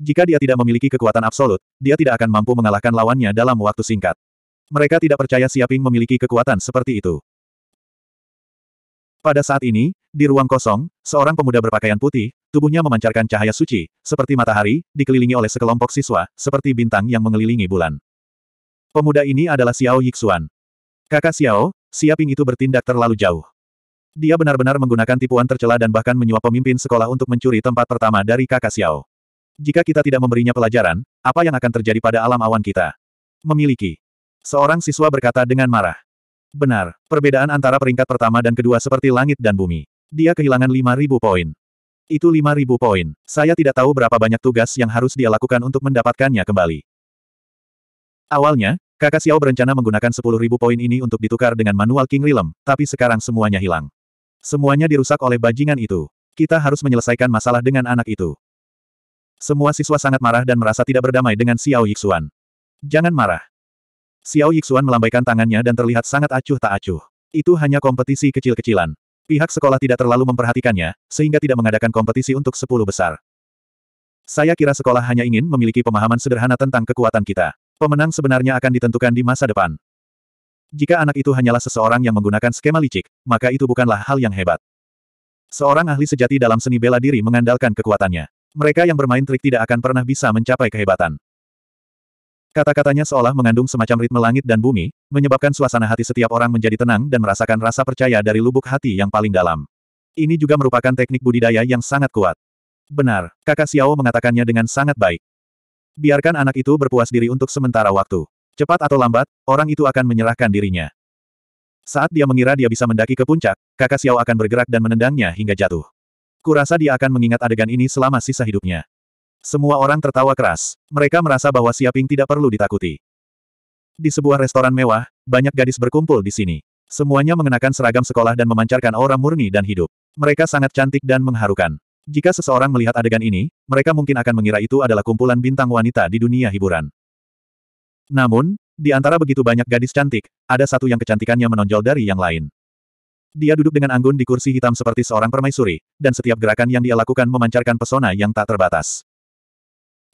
Jika dia tidak memiliki kekuatan absolut, dia tidak akan mampu mengalahkan lawannya dalam waktu singkat. Mereka tidak percaya Siaping memiliki kekuatan seperti itu. Pada saat ini, di ruang kosong, seorang pemuda berpakaian putih, Tubuhnya memancarkan cahaya suci, seperti matahari, dikelilingi oleh sekelompok siswa, seperti bintang yang mengelilingi bulan. Pemuda ini adalah Xiao Yixuan. Kakak Xiao, Siaping itu bertindak terlalu jauh. Dia benar-benar menggunakan tipuan tercela dan bahkan menyuap pemimpin sekolah untuk mencuri tempat pertama dari kakak Xiao. Jika kita tidak memberinya pelajaran, apa yang akan terjadi pada alam awan kita? Memiliki. Seorang siswa berkata dengan marah. Benar, perbedaan antara peringkat pertama dan kedua seperti langit dan bumi. Dia kehilangan 5.000 poin. Itu 5.000 poin. Saya tidak tahu berapa banyak tugas yang harus dia lakukan untuk mendapatkannya kembali. Awalnya, kakak Xiao berencana menggunakan 10.000 poin ini untuk ditukar dengan manual King Realm, tapi sekarang semuanya hilang. Semuanya dirusak oleh bajingan itu. Kita harus menyelesaikan masalah dengan anak itu. Semua siswa sangat marah dan merasa tidak berdamai dengan Xiao Yixuan. Jangan marah. Xiao Yixuan melambaikan tangannya dan terlihat sangat acuh tak acuh. Itu hanya kompetisi kecil-kecilan. Pihak sekolah tidak terlalu memperhatikannya, sehingga tidak mengadakan kompetisi untuk sepuluh besar. Saya kira sekolah hanya ingin memiliki pemahaman sederhana tentang kekuatan kita. Pemenang sebenarnya akan ditentukan di masa depan. Jika anak itu hanyalah seseorang yang menggunakan skema licik, maka itu bukanlah hal yang hebat. Seorang ahli sejati dalam seni bela diri mengandalkan kekuatannya. Mereka yang bermain trik tidak akan pernah bisa mencapai kehebatan. Kata-katanya seolah mengandung semacam ritme langit dan bumi, menyebabkan suasana hati setiap orang menjadi tenang dan merasakan rasa percaya dari lubuk hati yang paling dalam. Ini juga merupakan teknik budidaya yang sangat kuat. Benar, kakak Xiao mengatakannya dengan sangat baik. Biarkan anak itu berpuas diri untuk sementara waktu. Cepat atau lambat, orang itu akan menyerahkan dirinya. Saat dia mengira dia bisa mendaki ke puncak, kakak Xiao akan bergerak dan menendangnya hingga jatuh. Kurasa dia akan mengingat adegan ini selama sisa hidupnya. Semua orang tertawa keras. Mereka merasa bahwa Siaping tidak perlu ditakuti. Di sebuah restoran mewah, banyak gadis berkumpul di sini. Semuanya mengenakan seragam sekolah dan memancarkan aura murni dan hidup. Mereka sangat cantik dan mengharukan. Jika seseorang melihat adegan ini, mereka mungkin akan mengira itu adalah kumpulan bintang wanita di dunia hiburan. Namun, di antara begitu banyak gadis cantik, ada satu yang kecantikannya menonjol dari yang lain. Dia duduk dengan anggun di kursi hitam seperti seorang permaisuri, dan setiap gerakan yang dia lakukan memancarkan pesona yang tak terbatas.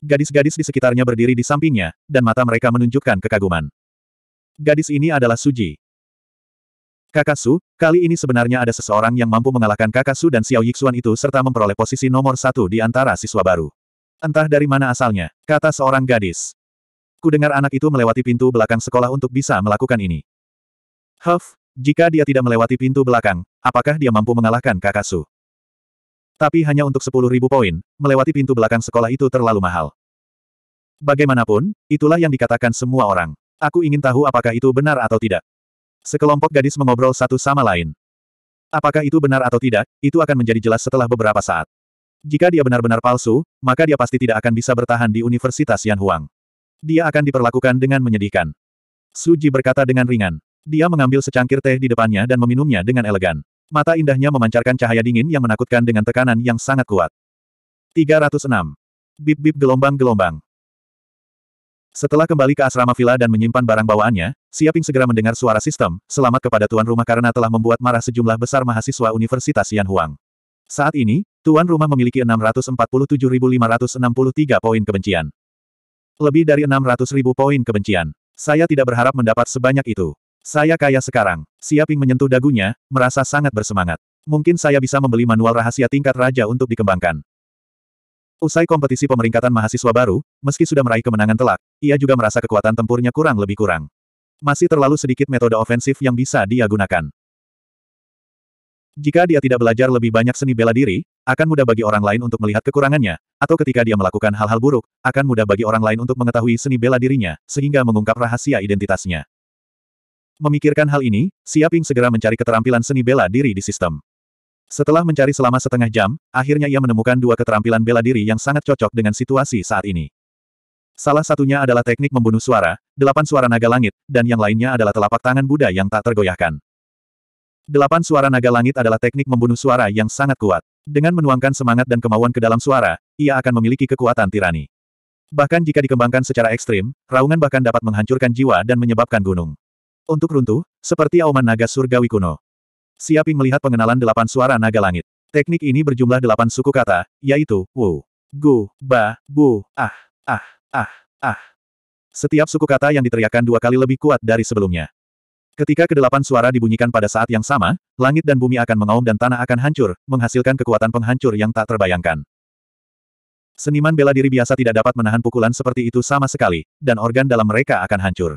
Gadis-gadis di sekitarnya berdiri di sampingnya, dan mata mereka menunjukkan kekaguman. Gadis ini adalah Suji. Kakak Su, kali ini sebenarnya ada seseorang yang mampu mengalahkan kakak Su dan Xiao Yixuan itu serta memperoleh posisi nomor satu di antara siswa baru. Entah dari mana asalnya, kata seorang gadis. Kudengar anak itu melewati pintu belakang sekolah untuk bisa melakukan ini. Huff, jika dia tidak melewati pintu belakang, apakah dia mampu mengalahkan kakak Su? Tapi hanya untuk ribu poin, melewati pintu belakang sekolah itu terlalu mahal. Bagaimanapun, itulah yang dikatakan semua orang. Aku ingin tahu apakah itu benar atau tidak. Sekelompok gadis mengobrol satu sama lain. Apakah itu benar atau tidak, itu akan menjadi jelas setelah beberapa saat. Jika dia benar-benar palsu, maka dia pasti tidak akan bisa bertahan di Universitas Yanhuang. Dia akan diperlakukan dengan menyedihkan. Suji berkata dengan ringan. Dia mengambil secangkir teh di depannya dan meminumnya dengan elegan. Mata indahnya memancarkan cahaya dingin yang menakutkan dengan tekanan yang sangat kuat. 306. Bip-bip gelombang-gelombang. Setelah kembali ke asrama villa dan menyimpan barang bawaannya, Siaping segera mendengar suara sistem, selamat kepada tuan rumah karena telah membuat marah sejumlah besar mahasiswa Universitas Yanhuang. Saat ini, tuan rumah memiliki 647.563 poin kebencian. Lebih dari 600.000 poin kebencian. Saya tidak berharap mendapat sebanyak itu. Saya kaya sekarang. Siaping menyentuh dagunya, merasa sangat bersemangat. Mungkin saya bisa membeli manual rahasia tingkat raja untuk dikembangkan. Usai kompetisi pemeringkatan mahasiswa baru, meski sudah meraih kemenangan telak, ia juga merasa kekuatan tempurnya kurang lebih kurang. Masih terlalu sedikit metode ofensif yang bisa dia gunakan. Jika dia tidak belajar lebih banyak seni bela diri, akan mudah bagi orang lain untuk melihat kekurangannya, atau ketika dia melakukan hal-hal buruk, akan mudah bagi orang lain untuk mengetahui seni bela dirinya, sehingga mengungkap rahasia identitasnya. Memikirkan hal ini, Siaping segera mencari keterampilan seni bela diri di sistem. Setelah mencari selama setengah jam, akhirnya ia menemukan dua keterampilan bela diri yang sangat cocok dengan situasi saat ini. Salah satunya adalah teknik membunuh suara, delapan suara naga langit, dan yang lainnya adalah telapak tangan Buddha yang tak tergoyahkan. Delapan suara naga langit adalah teknik membunuh suara yang sangat kuat. Dengan menuangkan semangat dan kemauan ke dalam suara, ia akan memiliki kekuatan tirani. Bahkan jika dikembangkan secara ekstrim, raungan bahkan dapat menghancurkan jiwa dan menyebabkan gunung. Untuk runtuh, seperti auman naga surgawi kuno. Siaping melihat pengenalan delapan suara naga langit. Teknik ini berjumlah delapan suku kata, yaitu Wu, Gu, Ba, Bu, Ah, Ah, Ah, Ah. Setiap suku kata yang diteriakkan dua kali lebih kuat dari sebelumnya. Ketika kedelapan suara dibunyikan pada saat yang sama, langit dan bumi akan mengaum dan tanah akan hancur, menghasilkan kekuatan penghancur yang tak terbayangkan. Seniman bela diri biasa tidak dapat menahan pukulan seperti itu sama sekali, dan organ dalam mereka akan hancur.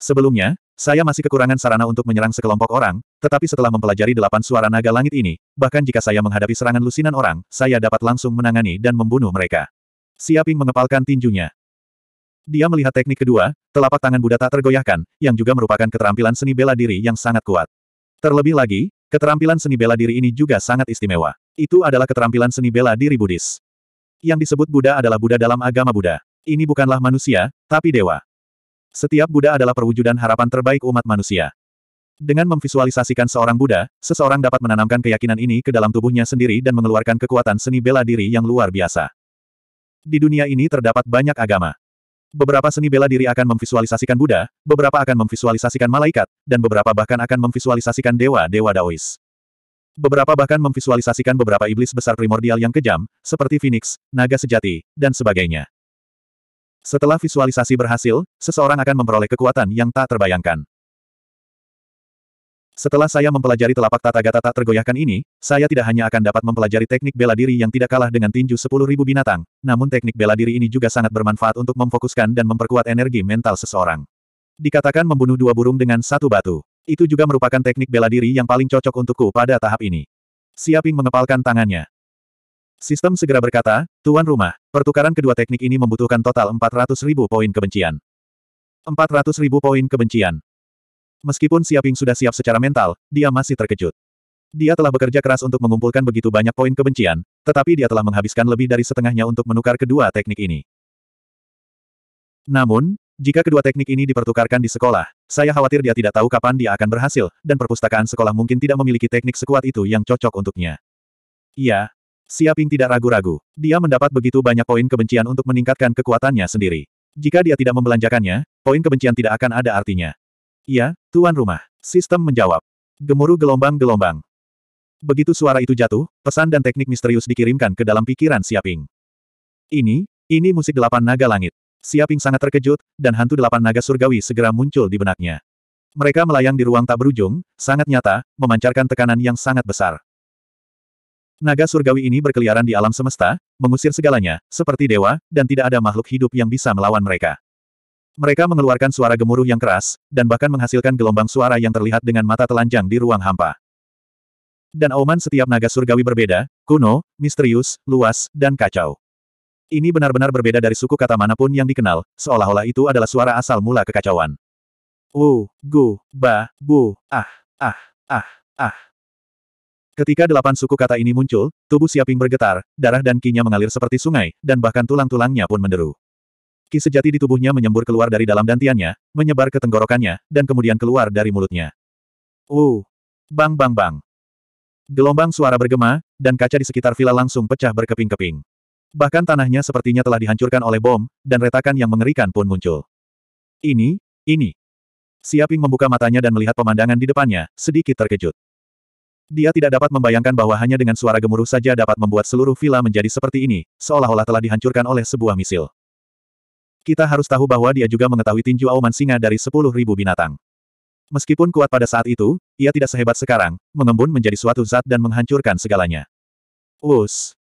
Sebelumnya, saya masih kekurangan sarana untuk menyerang sekelompok orang, tetapi setelah mempelajari delapan suara naga langit ini, bahkan jika saya menghadapi serangan lusinan orang, saya dapat langsung menangani dan membunuh mereka. Siaping mengepalkan tinjunya. Dia melihat teknik kedua, telapak tangan Buddha tak tergoyahkan, yang juga merupakan keterampilan seni bela diri yang sangat kuat. Terlebih lagi, keterampilan seni bela diri ini juga sangat istimewa. Itu adalah keterampilan seni bela diri Buddhis. Yang disebut Buddha adalah Buddha dalam agama Buddha. Ini bukanlah manusia, tapi dewa. Setiap Buddha adalah perwujudan harapan terbaik umat manusia. Dengan memvisualisasikan seorang Buddha, seseorang dapat menanamkan keyakinan ini ke dalam tubuhnya sendiri dan mengeluarkan kekuatan seni bela diri yang luar biasa. Di dunia ini terdapat banyak agama. Beberapa seni bela diri akan memvisualisasikan Buddha, beberapa akan memvisualisasikan malaikat, dan beberapa bahkan akan memvisualisasikan dewa-dewa Daois. Beberapa bahkan memvisualisasikan beberapa iblis besar primordial yang kejam, seperti Phoenix, naga sejati, dan sebagainya. Setelah visualisasi berhasil, seseorang akan memperoleh kekuatan yang tak terbayangkan. Setelah saya mempelajari telapak tata gata tak tergoyahkan ini, saya tidak hanya akan dapat mempelajari teknik bela diri yang tidak kalah dengan tinju 10.000 binatang, namun teknik bela diri ini juga sangat bermanfaat untuk memfokuskan dan memperkuat energi mental seseorang. Dikatakan membunuh dua burung dengan satu batu. Itu juga merupakan teknik bela diri yang paling cocok untukku pada tahap ini. Siaping mengepalkan tangannya. Sistem segera berkata, Tuan Rumah, pertukaran kedua teknik ini membutuhkan total 400 ribu poin kebencian. 400 ribu poin kebencian. Meskipun Siaping sudah siap secara mental, dia masih terkejut. Dia telah bekerja keras untuk mengumpulkan begitu banyak poin kebencian, tetapi dia telah menghabiskan lebih dari setengahnya untuk menukar kedua teknik ini. Namun, jika kedua teknik ini dipertukarkan di sekolah, saya khawatir dia tidak tahu kapan dia akan berhasil, dan perpustakaan sekolah mungkin tidak memiliki teknik sekuat itu yang cocok untuknya. Iya, Siaping tidak ragu-ragu. Dia mendapat begitu banyak poin kebencian untuk meningkatkan kekuatannya sendiri. Jika dia tidak membelanjakannya, poin kebencian tidak akan ada artinya. Iya, tuan rumah. Sistem menjawab. Gemuruh gelombang-gelombang. Begitu suara itu jatuh, pesan dan teknik misterius dikirimkan ke dalam pikiran Siaping. Ini, ini musik delapan naga langit. Siaping sangat terkejut, dan hantu delapan naga surgawi segera muncul di benaknya. Mereka melayang di ruang tak berujung, sangat nyata, memancarkan tekanan yang sangat besar. Naga surgawi ini berkeliaran di alam semesta, mengusir segalanya, seperti dewa, dan tidak ada makhluk hidup yang bisa melawan mereka. Mereka mengeluarkan suara gemuruh yang keras, dan bahkan menghasilkan gelombang suara yang terlihat dengan mata telanjang di ruang hampa. Dan auman setiap naga surgawi berbeda, kuno, misterius, luas, dan kacau. Ini benar-benar berbeda dari suku kata manapun yang dikenal, seolah-olah itu adalah suara asal mula kekacauan. Wu, gu, ba, bu, ah, ah, ah, ah. Ketika delapan suku kata ini muncul, tubuh Siaping bergetar, darah dan kinya mengalir seperti sungai, dan bahkan tulang-tulangnya pun menderu. Ki sejati di tubuhnya menyembur keluar dari dalam dantiannya, menyebar ke tenggorokannya, dan kemudian keluar dari mulutnya. Uh! Bang bang bang! Gelombang suara bergema, dan kaca di sekitar villa langsung pecah berkeping-keping. Bahkan tanahnya sepertinya telah dihancurkan oleh bom, dan retakan yang mengerikan pun muncul. Ini, ini. Siaping membuka matanya dan melihat pemandangan di depannya, sedikit terkejut. Dia tidak dapat membayangkan bahwa hanya dengan suara gemuruh saja dapat membuat seluruh villa menjadi seperti ini, seolah-olah telah dihancurkan oleh sebuah misil. Kita harus tahu bahwa dia juga mengetahui tinju auman singa dari 10.000 binatang. Meskipun kuat pada saat itu, ia tidak sehebat sekarang, mengembun menjadi suatu zat dan menghancurkan segalanya. Us.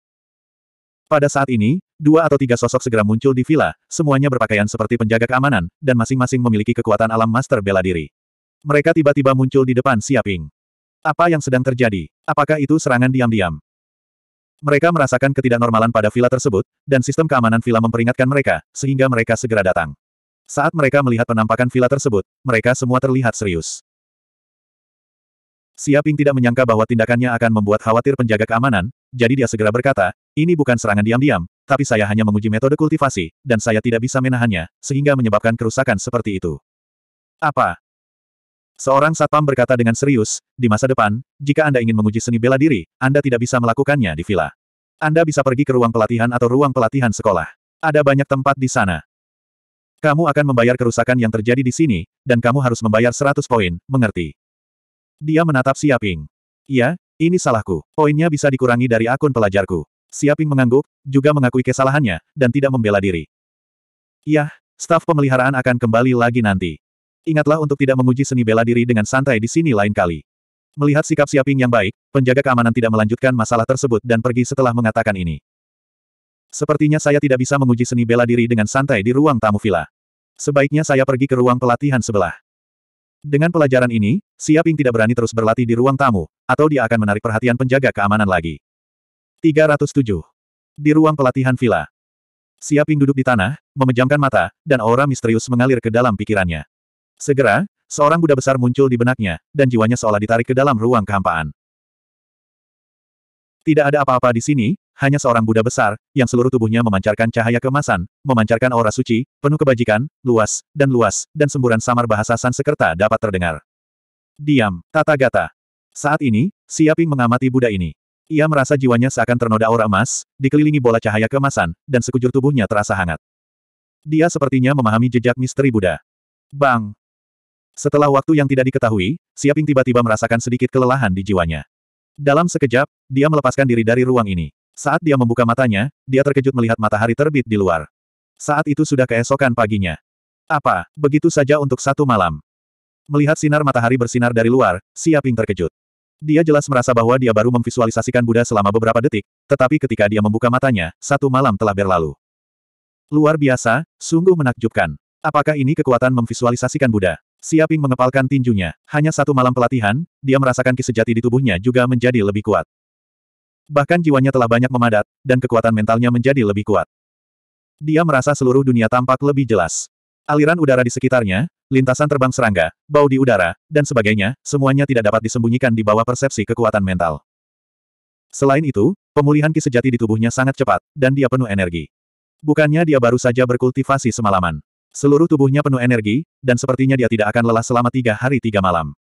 Pada saat ini, dua atau tiga sosok segera muncul di villa, semuanya berpakaian seperti penjaga keamanan, dan masing-masing memiliki kekuatan alam master bela diri. Mereka tiba-tiba muncul di depan Siaping. Apa yang sedang terjadi? Apakah itu serangan diam-diam? Mereka merasakan ketidaknormalan pada villa tersebut, dan sistem keamanan villa memperingatkan mereka, sehingga mereka segera datang. Saat mereka melihat penampakan villa tersebut, mereka semua terlihat serius. Siaping tidak menyangka bahwa tindakannya akan membuat khawatir penjaga keamanan, jadi dia segera berkata, ini bukan serangan diam-diam, tapi saya hanya menguji metode kultivasi, dan saya tidak bisa menahannya, sehingga menyebabkan kerusakan seperti itu. Apa? Seorang satpam berkata dengan serius, di masa depan, jika Anda ingin menguji seni bela diri, Anda tidak bisa melakukannya di villa. Anda bisa pergi ke ruang pelatihan atau ruang pelatihan sekolah. Ada banyak tempat di sana. Kamu akan membayar kerusakan yang terjadi di sini, dan kamu harus membayar 100 poin, mengerti? Dia menatap Siaping. Ya, ini salahku. Poinnya bisa dikurangi dari akun pelajarku. Siaping mengangguk, juga mengakui kesalahannya, dan tidak membela diri. Yah, staf pemeliharaan akan kembali lagi nanti. Ingatlah untuk tidak menguji seni bela diri dengan santai di sini lain kali. Melihat sikap Siaping yang baik, penjaga keamanan tidak melanjutkan masalah tersebut dan pergi setelah mengatakan ini. Sepertinya saya tidak bisa menguji seni bela diri dengan santai di ruang tamu villa. Sebaiknya saya pergi ke ruang pelatihan sebelah. Dengan pelajaran ini, Siaping tidak berani terus berlatih di ruang tamu, atau dia akan menarik perhatian penjaga keamanan lagi. 307. Di ruang pelatihan villa. Siaping duduk di tanah, memejamkan mata, dan aura misterius mengalir ke dalam pikirannya. Segera, seorang Buddha besar muncul di benaknya, dan jiwanya seolah ditarik ke dalam ruang kehampaan. Tidak ada apa-apa di sini, hanya seorang Buddha besar, yang seluruh tubuhnya memancarkan cahaya kemasan, memancarkan aura suci, penuh kebajikan, luas, dan luas, dan semburan samar bahasa Sansekerta dapat terdengar. Diam, Tata Gata. Saat ini, Siaping mengamati Buddha ini. Ia merasa jiwanya seakan ternoda aura emas, dikelilingi bola cahaya kemasan, dan sekujur tubuhnya terasa hangat. Dia sepertinya memahami jejak misteri Buddha. Bang! Setelah waktu yang tidak diketahui, Siaping tiba-tiba merasakan sedikit kelelahan di jiwanya. Dalam sekejap, dia melepaskan diri dari ruang ini. Saat dia membuka matanya, dia terkejut melihat matahari terbit di luar. Saat itu sudah keesokan paginya. Apa, begitu saja untuk satu malam. Melihat sinar matahari bersinar dari luar, Siaping terkejut. Dia jelas merasa bahwa dia baru memvisualisasikan Buddha selama beberapa detik, tetapi ketika dia membuka matanya, satu malam telah berlalu. Luar biasa, sungguh menakjubkan. Apakah ini kekuatan memvisualisasikan Buddha? Siaping mengepalkan tinjunya. Hanya satu malam pelatihan, dia merasakan kisejati di tubuhnya juga menjadi lebih kuat. Bahkan jiwanya telah banyak memadat, dan kekuatan mentalnya menjadi lebih kuat. Dia merasa seluruh dunia tampak lebih jelas. Aliran udara di sekitarnya, lintasan terbang serangga, bau di udara, dan sebagainya, semuanya tidak dapat disembunyikan di bawah persepsi kekuatan mental. Selain itu, pemulihan kisejati di tubuhnya sangat cepat, dan dia penuh energi. Bukannya dia baru saja berkultivasi semalaman. Seluruh tubuhnya penuh energi, dan sepertinya dia tidak akan lelah selama tiga hari tiga malam.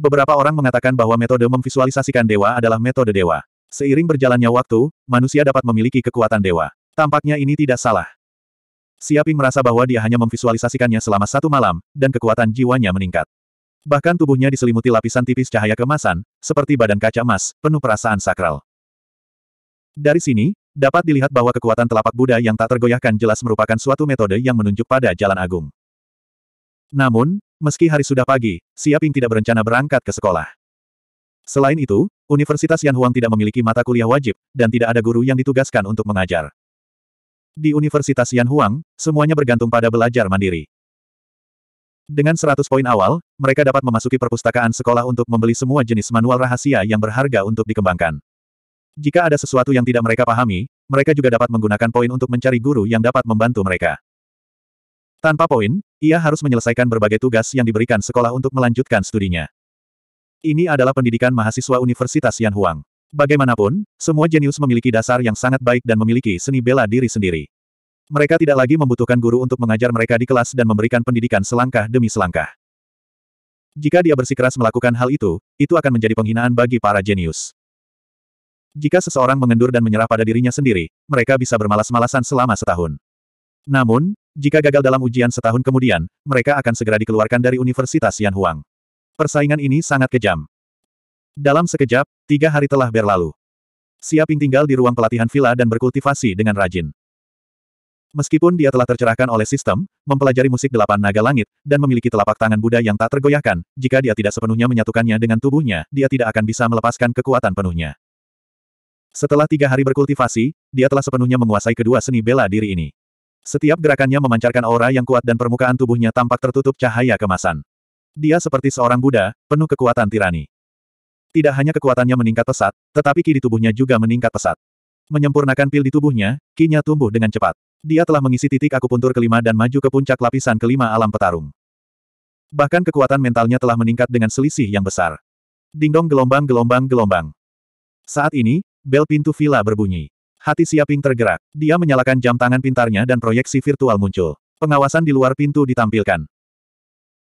Beberapa orang mengatakan bahwa metode memvisualisasikan dewa adalah metode dewa. Seiring berjalannya waktu, manusia dapat memiliki kekuatan dewa. Tampaknya ini tidak salah. Siaping merasa bahwa dia hanya memvisualisasikannya selama satu malam, dan kekuatan jiwanya meningkat. Bahkan tubuhnya diselimuti lapisan tipis cahaya kemasan, seperti badan kaca emas, penuh perasaan sakral. Dari sini, Dapat dilihat bahwa kekuatan telapak Buddha yang tak tergoyahkan jelas merupakan suatu metode yang menunjuk pada jalan agung. Namun, meski hari sudah pagi, Siaping tidak berencana berangkat ke sekolah. Selain itu, Universitas Yanhuang tidak memiliki mata kuliah wajib, dan tidak ada guru yang ditugaskan untuk mengajar. Di Universitas Yanhuang, semuanya bergantung pada belajar mandiri. Dengan 100 poin awal, mereka dapat memasuki perpustakaan sekolah untuk membeli semua jenis manual rahasia yang berharga untuk dikembangkan. Jika ada sesuatu yang tidak mereka pahami, mereka juga dapat menggunakan poin untuk mencari guru yang dapat membantu mereka. Tanpa poin, ia harus menyelesaikan berbagai tugas yang diberikan sekolah untuk melanjutkan studinya. Ini adalah pendidikan mahasiswa Universitas Yan Huang. Bagaimanapun, semua jenius memiliki dasar yang sangat baik dan memiliki seni bela diri sendiri. Mereka tidak lagi membutuhkan guru untuk mengajar mereka di kelas dan memberikan pendidikan selangkah demi selangkah. Jika dia bersikeras melakukan hal itu, itu akan menjadi penghinaan bagi para jenius. Jika seseorang mengendur dan menyerah pada dirinya sendiri, mereka bisa bermalas-malasan selama setahun. Namun, jika gagal dalam ujian setahun kemudian, mereka akan segera dikeluarkan dari Universitas Yan Huang. Persaingan ini sangat kejam. Dalam sekejap, tiga hari telah berlalu. Siaping tinggal di ruang pelatihan villa dan berkultivasi dengan rajin. Meskipun dia telah tercerahkan oleh sistem, mempelajari musik delapan naga langit, dan memiliki telapak tangan Buddha yang tak tergoyahkan, jika dia tidak sepenuhnya menyatukannya dengan tubuhnya, dia tidak akan bisa melepaskan kekuatan penuhnya. Setelah tiga hari berkultivasi, dia telah sepenuhnya menguasai kedua seni bela diri ini. Setiap gerakannya memancarkan aura yang kuat dan permukaan tubuhnya tampak tertutup cahaya kemasan. Dia seperti seorang Buddha, penuh kekuatan tirani. Tidak hanya kekuatannya meningkat pesat, tetapi ki di tubuhnya juga meningkat pesat. Menyempurnakan pil di tubuhnya, kinya tumbuh dengan cepat. Dia telah mengisi titik akupuntur kelima dan maju ke puncak lapisan kelima alam petarung. Bahkan kekuatan mentalnya telah meningkat dengan selisih yang besar. Dingdong gelombang gelombang gelombang. Saat ini, Bel pintu villa berbunyi. Hati Siaping tergerak. Dia menyalakan jam tangan pintarnya dan proyeksi virtual muncul. Pengawasan di luar pintu ditampilkan.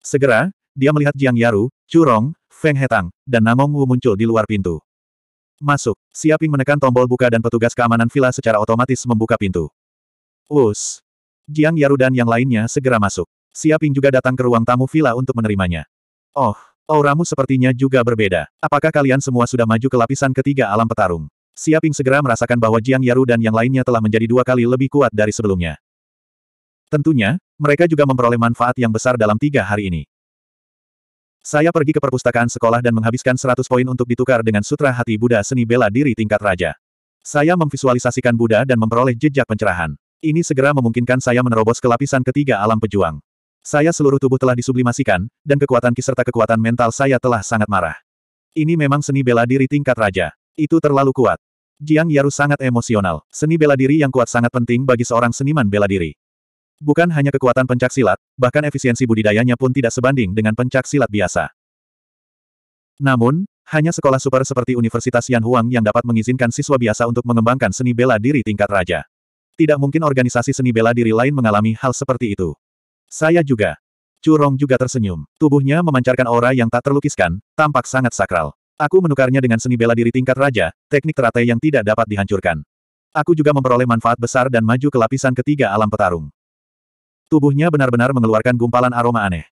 Segera, dia melihat Jiang Yaru, Curong, Feng Hetang, dan Namong Wu muncul di luar pintu. Masuk. Siaping menekan tombol buka dan petugas keamanan villa secara otomatis membuka pintu. Us. Jiang Yaru dan yang lainnya segera masuk. Siaping juga datang ke ruang tamu villa untuk menerimanya. Oh, auramu sepertinya juga berbeda. Apakah kalian semua sudah maju ke lapisan ketiga alam petarung? Siaping segera merasakan bahwa Jiang Yaru dan yang lainnya telah menjadi dua kali lebih kuat dari sebelumnya. Tentunya, mereka juga memperoleh manfaat yang besar dalam tiga hari ini. Saya pergi ke perpustakaan sekolah dan menghabiskan 100 poin untuk ditukar dengan Sutra Hati Buddha Seni Bela Diri tingkat Raja. Saya memvisualisasikan Buddha dan memperoleh jejak pencerahan. Ini segera memungkinkan saya menerobos ke lapisan ketiga alam pejuang. Saya seluruh tubuh telah disublimasikan, dan kekuatan kiserta serta kekuatan mental saya telah sangat marah. Ini memang seni bela diri tingkat raja. Itu terlalu kuat. Jiang Yaru sangat emosional. Seni bela diri yang kuat sangat penting bagi seorang seniman bela diri. Bukan hanya kekuatan pencak silat, bahkan efisiensi budidayanya pun tidak sebanding dengan pencak silat biasa. Namun, hanya sekolah super seperti Universitas Yan Huang yang dapat mengizinkan siswa biasa untuk mengembangkan seni bela diri tingkat raja. Tidak mungkin organisasi seni bela diri lain mengalami hal seperti itu. Saya juga. Curong juga tersenyum. Tubuhnya memancarkan aura yang tak terlukiskan, tampak sangat sakral. Aku menukarnya dengan seni bela diri tingkat raja, teknik teratai yang tidak dapat dihancurkan. Aku juga memperoleh manfaat besar dan maju ke lapisan ketiga alam petarung. Tubuhnya benar-benar mengeluarkan gumpalan aroma aneh.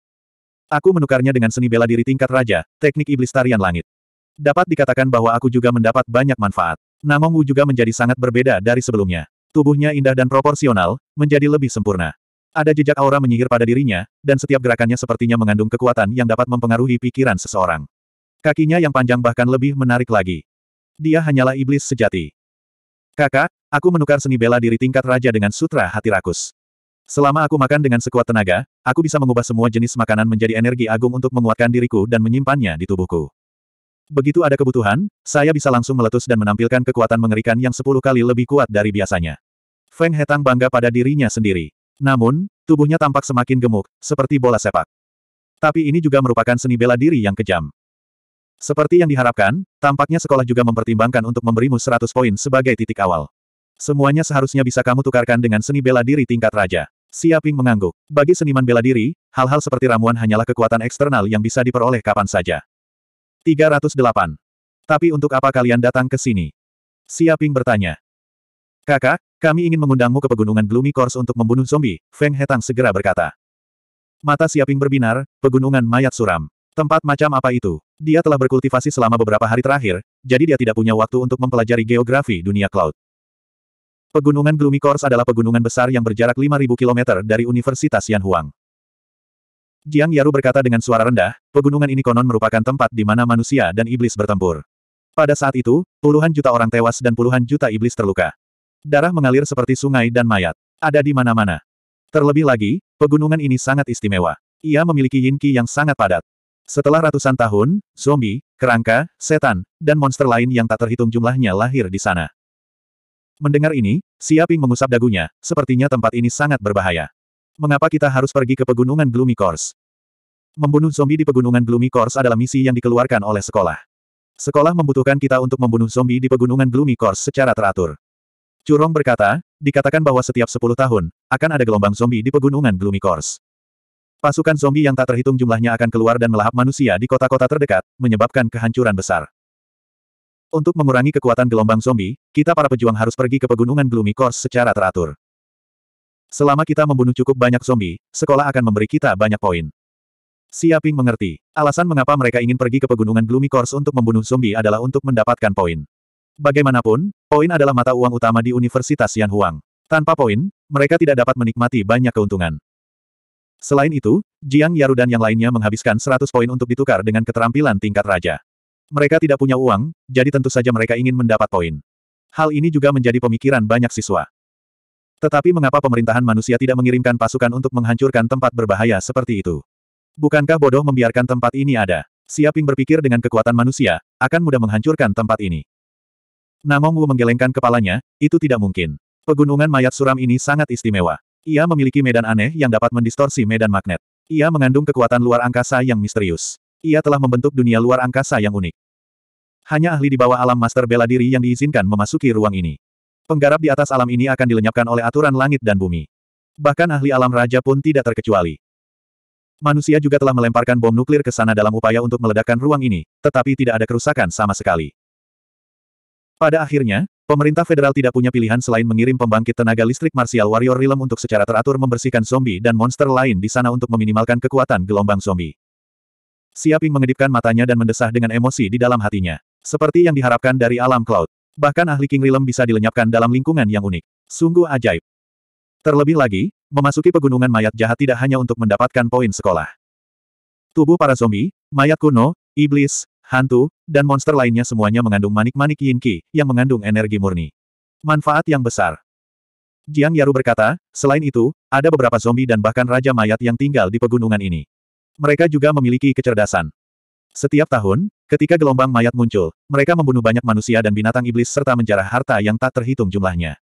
Aku menukarnya dengan seni bela diri tingkat raja, teknik iblis tarian langit. Dapat dikatakan bahwa aku juga mendapat banyak manfaat. Namong Wu juga menjadi sangat berbeda dari sebelumnya. Tubuhnya indah dan proporsional, menjadi lebih sempurna. Ada jejak aura menyihir pada dirinya, dan setiap gerakannya sepertinya mengandung kekuatan yang dapat mempengaruhi pikiran seseorang. Kakinya yang panjang bahkan lebih menarik lagi. Dia hanyalah iblis sejati. Kakak, aku menukar seni bela diri tingkat raja dengan sutra hati rakus. Selama aku makan dengan sekuat tenaga, aku bisa mengubah semua jenis makanan menjadi energi agung untuk menguatkan diriku dan menyimpannya di tubuhku. Begitu ada kebutuhan, saya bisa langsung meletus dan menampilkan kekuatan mengerikan yang sepuluh kali lebih kuat dari biasanya. Feng Hetang bangga pada dirinya sendiri. Namun, tubuhnya tampak semakin gemuk, seperti bola sepak. Tapi ini juga merupakan seni bela diri yang kejam. Seperti yang diharapkan, tampaknya sekolah juga mempertimbangkan untuk memberimu 100 poin sebagai titik awal. Semuanya seharusnya bisa kamu tukarkan dengan seni bela diri tingkat raja. Siaping mengangguk. Bagi seniman bela diri, hal-hal seperti ramuan hanyalah kekuatan eksternal yang bisa diperoleh kapan saja. 308. Tapi untuk apa kalian datang ke sini? Siaping bertanya. Kakak, kami ingin mengundangmu ke pegunungan Gloomy Course untuk membunuh zombie, Feng Hetang segera berkata. Mata Siaping berbinar, pegunungan mayat suram. Tempat macam apa itu? Dia telah berkultivasi selama beberapa hari terakhir, jadi dia tidak punya waktu untuk mempelajari geografi dunia cloud. Pegunungan Gloomy Course adalah pegunungan besar yang berjarak 5.000 km dari Universitas Yanhuang. Jiang Yaru berkata dengan suara rendah, pegunungan ini konon merupakan tempat di mana manusia dan iblis bertempur. Pada saat itu, puluhan juta orang tewas dan puluhan juta iblis terluka. Darah mengalir seperti sungai dan mayat. Ada di mana-mana. Terlebih lagi, pegunungan ini sangat istimewa. Ia memiliki yinki yang sangat padat. Setelah ratusan tahun, zombie, kerangka, setan, dan monster lain yang tak terhitung jumlahnya lahir di sana. Mendengar ini, Siaping mengusap dagunya, sepertinya tempat ini sangat berbahaya. Mengapa kita harus pergi ke pegunungan Gloomy Course? Membunuh zombie di pegunungan Gloomy Course adalah misi yang dikeluarkan oleh sekolah. Sekolah membutuhkan kita untuk membunuh zombie di pegunungan Gloomy Course secara teratur. Curong berkata, dikatakan bahwa setiap 10 tahun, akan ada gelombang zombie di pegunungan Gloomy Course. Pasukan zombie yang tak terhitung jumlahnya akan keluar dan melahap manusia di kota-kota terdekat, menyebabkan kehancuran besar. Untuk mengurangi kekuatan gelombang zombie, kita para pejuang harus pergi ke pegunungan Gloomy Course secara teratur. Selama kita membunuh cukup banyak zombie, sekolah akan memberi kita banyak poin. Siaping mengerti. Alasan mengapa mereka ingin pergi ke pegunungan Gloomy Course untuk membunuh zombie adalah untuk mendapatkan poin. Bagaimanapun, poin adalah mata uang utama di Universitas Yan Huang. Tanpa poin, mereka tidak dapat menikmati banyak keuntungan. Selain itu, Jiang Yaru dan yang lainnya menghabiskan 100 poin untuk ditukar dengan keterampilan tingkat raja. Mereka tidak punya uang, jadi tentu saja mereka ingin mendapat poin. Hal ini juga menjadi pemikiran banyak siswa. Tetapi mengapa pemerintahan manusia tidak mengirimkan pasukan untuk menghancurkan tempat berbahaya seperti itu? Bukankah bodoh membiarkan tempat ini ada? Siaping berpikir dengan kekuatan manusia, akan mudah menghancurkan tempat ini. Namong Wu menggelengkan kepalanya, itu tidak mungkin. Pegunungan mayat suram ini sangat istimewa. Ia memiliki medan aneh yang dapat mendistorsi medan magnet. Ia mengandung kekuatan luar angkasa yang misterius. Ia telah membentuk dunia luar angkasa yang unik. Hanya ahli di bawah alam master bela diri yang diizinkan memasuki ruang ini. Penggarap di atas alam ini akan dilenyapkan oleh aturan langit dan bumi. Bahkan ahli alam raja pun tidak terkecuali. Manusia juga telah melemparkan bom nuklir ke sana dalam upaya untuk meledakkan ruang ini, tetapi tidak ada kerusakan sama sekali. Pada akhirnya, Pemerintah federal tidak punya pilihan selain mengirim pembangkit tenaga listrik Martial Warrior Realm untuk secara teratur membersihkan zombie dan monster lain di sana untuk meminimalkan kekuatan gelombang zombie. Siaping mengedipkan matanya dan mendesah dengan emosi di dalam hatinya. Seperti yang diharapkan dari alam cloud. Bahkan ahli King Realm bisa dilenyapkan dalam lingkungan yang unik. Sungguh ajaib. Terlebih lagi, memasuki pegunungan mayat jahat tidak hanya untuk mendapatkan poin sekolah. Tubuh para zombie, mayat kuno, iblis, hantu, dan monster lainnya semuanya mengandung manik-manik yin ki, yang mengandung energi murni. Manfaat yang besar. Jiang Yaru berkata, selain itu, ada beberapa zombie dan bahkan raja mayat yang tinggal di pegunungan ini. Mereka juga memiliki kecerdasan. Setiap tahun, ketika gelombang mayat muncul, mereka membunuh banyak manusia dan binatang iblis serta menjarah harta yang tak terhitung jumlahnya.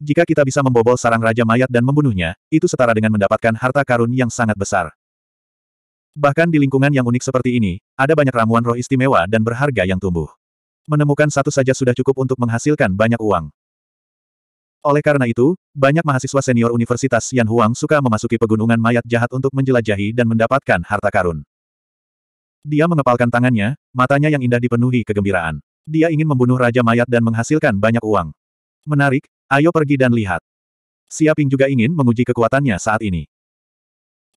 Jika kita bisa membobol sarang raja mayat dan membunuhnya, itu setara dengan mendapatkan harta karun yang sangat besar. Bahkan di lingkungan yang unik seperti ini, ada banyak ramuan roh istimewa dan berharga yang tumbuh. Menemukan satu saja sudah cukup untuk menghasilkan banyak uang. Oleh karena itu, banyak mahasiswa senior Universitas Yan Huang suka memasuki pegunungan mayat jahat untuk menjelajahi dan mendapatkan harta karun. Dia mengepalkan tangannya, matanya yang indah dipenuhi kegembiraan. Dia ingin membunuh Raja Mayat dan menghasilkan banyak uang. Menarik, ayo pergi dan lihat. Siaping juga ingin menguji kekuatannya saat ini.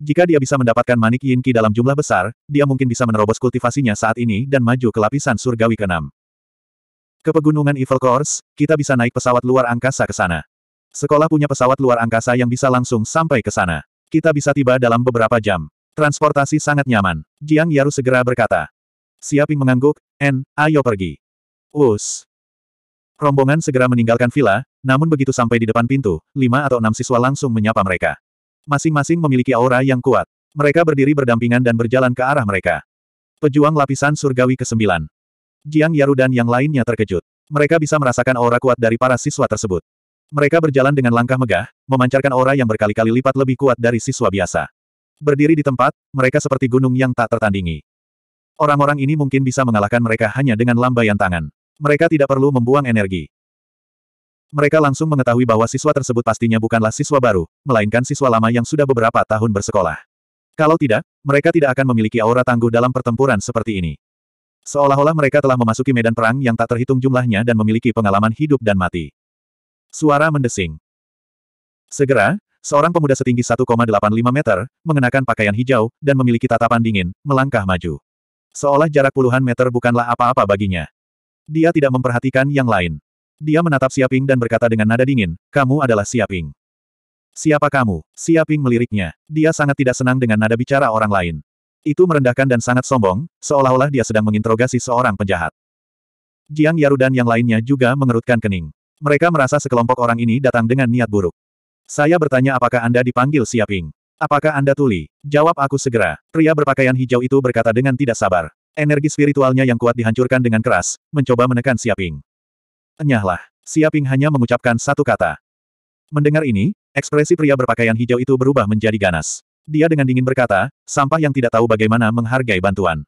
Jika dia bisa mendapatkan manik yin ki dalam jumlah besar, dia mungkin bisa menerobos kultivasinya saat ini dan maju ke lapisan surgawi ke-6. Ke pegunungan Evil Course, kita bisa naik pesawat luar angkasa ke sana. Sekolah punya pesawat luar angkasa yang bisa langsung sampai ke sana. Kita bisa tiba dalam beberapa jam. Transportasi sangat nyaman. Jiang Yaru segera berkata. Siaping mengangguk, En, ayo pergi. Us. Rombongan segera meninggalkan villa, namun begitu sampai di depan pintu, lima atau enam siswa langsung menyapa mereka. Masing-masing memiliki aura yang kuat. Mereka berdiri berdampingan dan berjalan ke arah mereka. Pejuang lapisan surgawi ke-9. Jiang Yaru dan yang lainnya terkejut. Mereka bisa merasakan aura kuat dari para siswa tersebut. Mereka berjalan dengan langkah megah, memancarkan aura yang berkali-kali lipat lebih kuat dari siswa biasa. Berdiri di tempat, mereka seperti gunung yang tak tertandingi. Orang-orang ini mungkin bisa mengalahkan mereka hanya dengan lambaian tangan. Mereka tidak perlu membuang energi mereka langsung mengetahui bahwa siswa tersebut pastinya bukanlah siswa baru, melainkan siswa lama yang sudah beberapa tahun bersekolah. Kalau tidak, mereka tidak akan memiliki aura tangguh dalam pertempuran seperti ini. Seolah-olah mereka telah memasuki medan perang yang tak terhitung jumlahnya dan memiliki pengalaman hidup dan mati. Suara mendesing. Segera, seorang pemuda setinggi 1,85 meter, mengenakan pakaian hijau, dan memiliki tatapan dingin, melangkah maju. Seolah jarak puluhan meter bukanlah apa-apa baginya. Dia tidak memperhatikan yang lain. Dia menatap Siaping dan berkata dengan nada dingin, kamu adalah Siaping. Siapa kamu? Siaping meliriknya. Dia sangat tidak senang dengan nada bicara orang lain. Itu merendahkan dan sangat sombong, seolah-olah dia sedang menginterogasi seorang penjahat. Jiang Yaru dan yang lainnya juga mengerutkan kening. Mereka merasa sekelompok orang ini datang dengan niat buruk. Saya bertanya apakah Anda dipanggil Siaping? Apakah Anda tuli? Jawab aku segera. Pria berpakaian hijau itu berkata dengan tidak sabar. Energi spiritualnya yang kuat dihancurkan dengan keras, mencoba menekan Siaping. Enyahlah. Siaping hanya mengucapkan satu kata. Mendengar ini, ekspresi pria berpakaian hijau itu berubah menjadi ganas. Dia dengan dingin berkata, sampah yang tidak tahu bagaimana menghargai bantuan.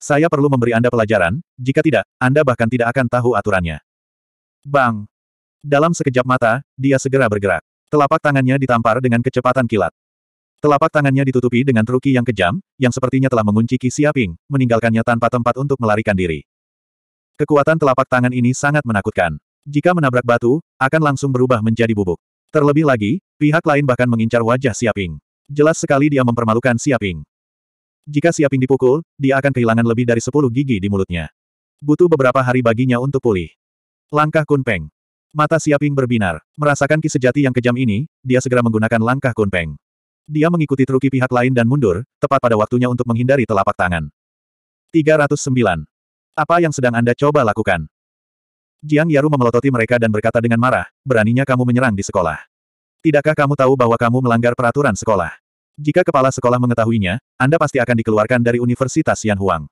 Saya perlu memberi Anda pelajaran, jika tidak, Anda bahkan tidak akan tahu aturannya. Bang! Dalam sekejap mata, dia segera bergerak. Telapak tangannya ditampar dengan kecepatan kilat. Telapak tangannya ditutupi dengan truki yang kejam, yang sepertinya telah mengunci Qi Siaping, meninggalkannya tanpa tempat untuk melarikan diri. Kekuatan telapak tangan ini sangat menakutkan. Jika menabrak batu, akan langsung berubah menjadi bubuk. Terlebih lagi, pihak lain bahkan mengincar wajah Siaping. Jelas sekali dia mempermalukan Siaping. Jika Siaping dipukul, dia akan kehilangan lebih dari 10 gigi di mulutnya. Butuh beberapa hari baginya untuk pulih. Langkah Kunpeng. Mata Siaping berbinar. Merasakan ki sejati yang kejam ini, dia segera menggunakan langkah Kunpeng. Dia mengikuti truki pihak lain dan mundur, tepat pada waktunya untuk menghindari telapak tangan. 309. Apa yang sedang Anda coba lakukan? Jiang Yaru memelototi mereka dan berkata dengan marah, beraninya kamu menyerang di sekolah. Tidakkah kamu tahu bahwa kamu melanggar peraturan sekolah? Jika kepala sekolah mengetahuinya, Anda pasti akan dikeluarkan dari Universitas Yanhuang.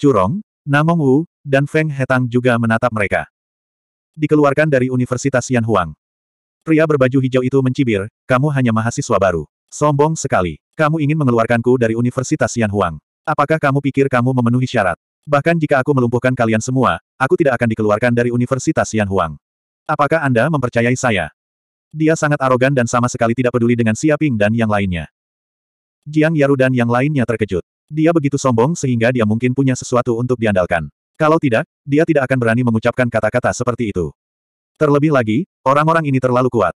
Curong, Namong Wu, dan Feng Hetang juga menatap mereka. Dikeluarkan dari Universitas Yanhuang. Pria berbaju hijau itu mencibir, kamu hanya mahasiswa baru. Sombong sekali. Kamu ingin mengeluarkanku dari Universitas Yanhuang. Apakah kamu pikir kamu memenuhi syarat? Bahkan jika aku melumpuhkan kalian semua, aku tidak akan dikeluarkan dari Universitas Yan Huang. Apakah Anda mempercayai saya? Dia sangat arogan dan sama sekali tidak peduli dengan Siaping dan yang lainnya. Jiang Yaru dan yang lainnya terkejut. Dia begitu sombong sehingga dia mungkin punya sesuatu untuk diandalkan. Kalau tidak, dia tidak akan berani mengucapkan kata-kata seperti itu. Terlebih lagi, orang-orang ini terlalu kuat.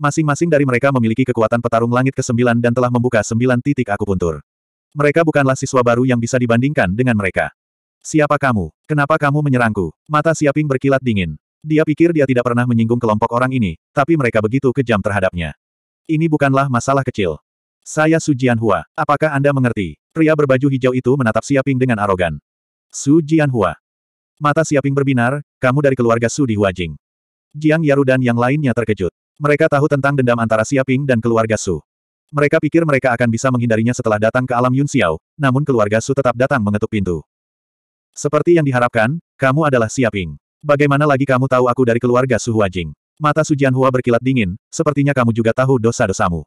Masing-masing dari mereka memiliki kekuatan petarung langit ke-9 dan telah membuka 9 titik akupuntur. Mereka bukanlah siswa baru yang bisa dibandingkan dengan mereka. Siapa kamu? Kenapa kamu menyerangku? Mata Siaping berkilat dingin. Dia pikir dia tidak pernah menyinggung kelompok orang ini, tapi mereka begitu kejam terhadapnya. Ini bukanlah masalah kecil. Saya Su Jianhua. Apakah Anda mengerti? Pria berbaju hijau itu menatap Siaping dengan arogan. Su Jianhua. Mata Siaping berbinar, kamu dari keluarga Su di Huajing. Jiang Yaru dan yang lainnya terkejut. Mereka tahu tentang dendam antara Siaping dan keluarga Su. Mereka pikir mereka akan bisa menghindarinya setelah datang ke alam Yun Xiao, namun keluarga Su tetap datang mengetuk pintu. Seperti yang diharapkan, kamu adalah Siaping. Bagaimana lagi kamu tahu aku dari keluarga Su Huajing? Mata Su Jianhua berkilat dingin, sepertinya kamu juga tahu dosa-dosamu.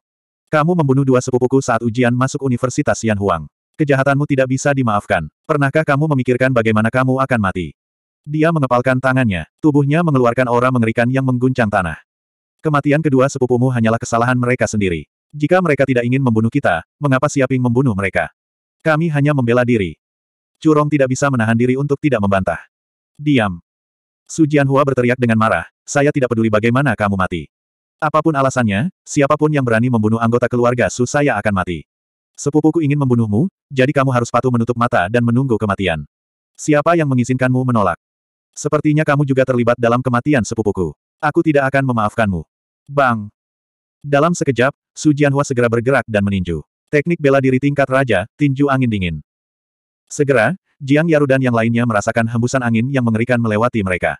Kamu membunuh dua sepupuku saat ujian masuk Universitas Yanhuang. Kejahatanmu tidak bisa dimaafkan. Pernahkah kamu memikirkan bagaimana kamu akan mati? Dia mengepalkan tangannya, tubuhnya mengeluarkan aura mengerikan yang mengguncang tanah. Kematian kedua sepupumu hanyalah kesalahan mereka sendiri. Jika mereka tidak ingin membunuh kita, mengapa Siaping membunuh mereka? Kami hanya membela diri. Curong tidak bisa menahan diri untuk tidak membantah. Diam. Su Jianhua berteriak dengan marah, saya tidak peduli bagaimana kamu mati. Apapun alasannya, siapapun yang berani membunuh anggota keluarga Su saya akan mati. Sepupuku ingin membunuhmu, jadi kamu harus patuh menutup mata dan menunggu kematian. Siapa yang mengizinkanmu menolak? Sepertinya kamu juga terlibat dalam kematian sepupuku. Aku tidak akan memaafkanmu. Bang! Dalam sekejap, Su Jianhua segera bergerak dan meninju. Teknik bela diri tingkat raja, tinju angin dingin. Segera, Jiang Yaru dan yang lainnya merasakan hembusan angin yang mengerikan melewati mereka.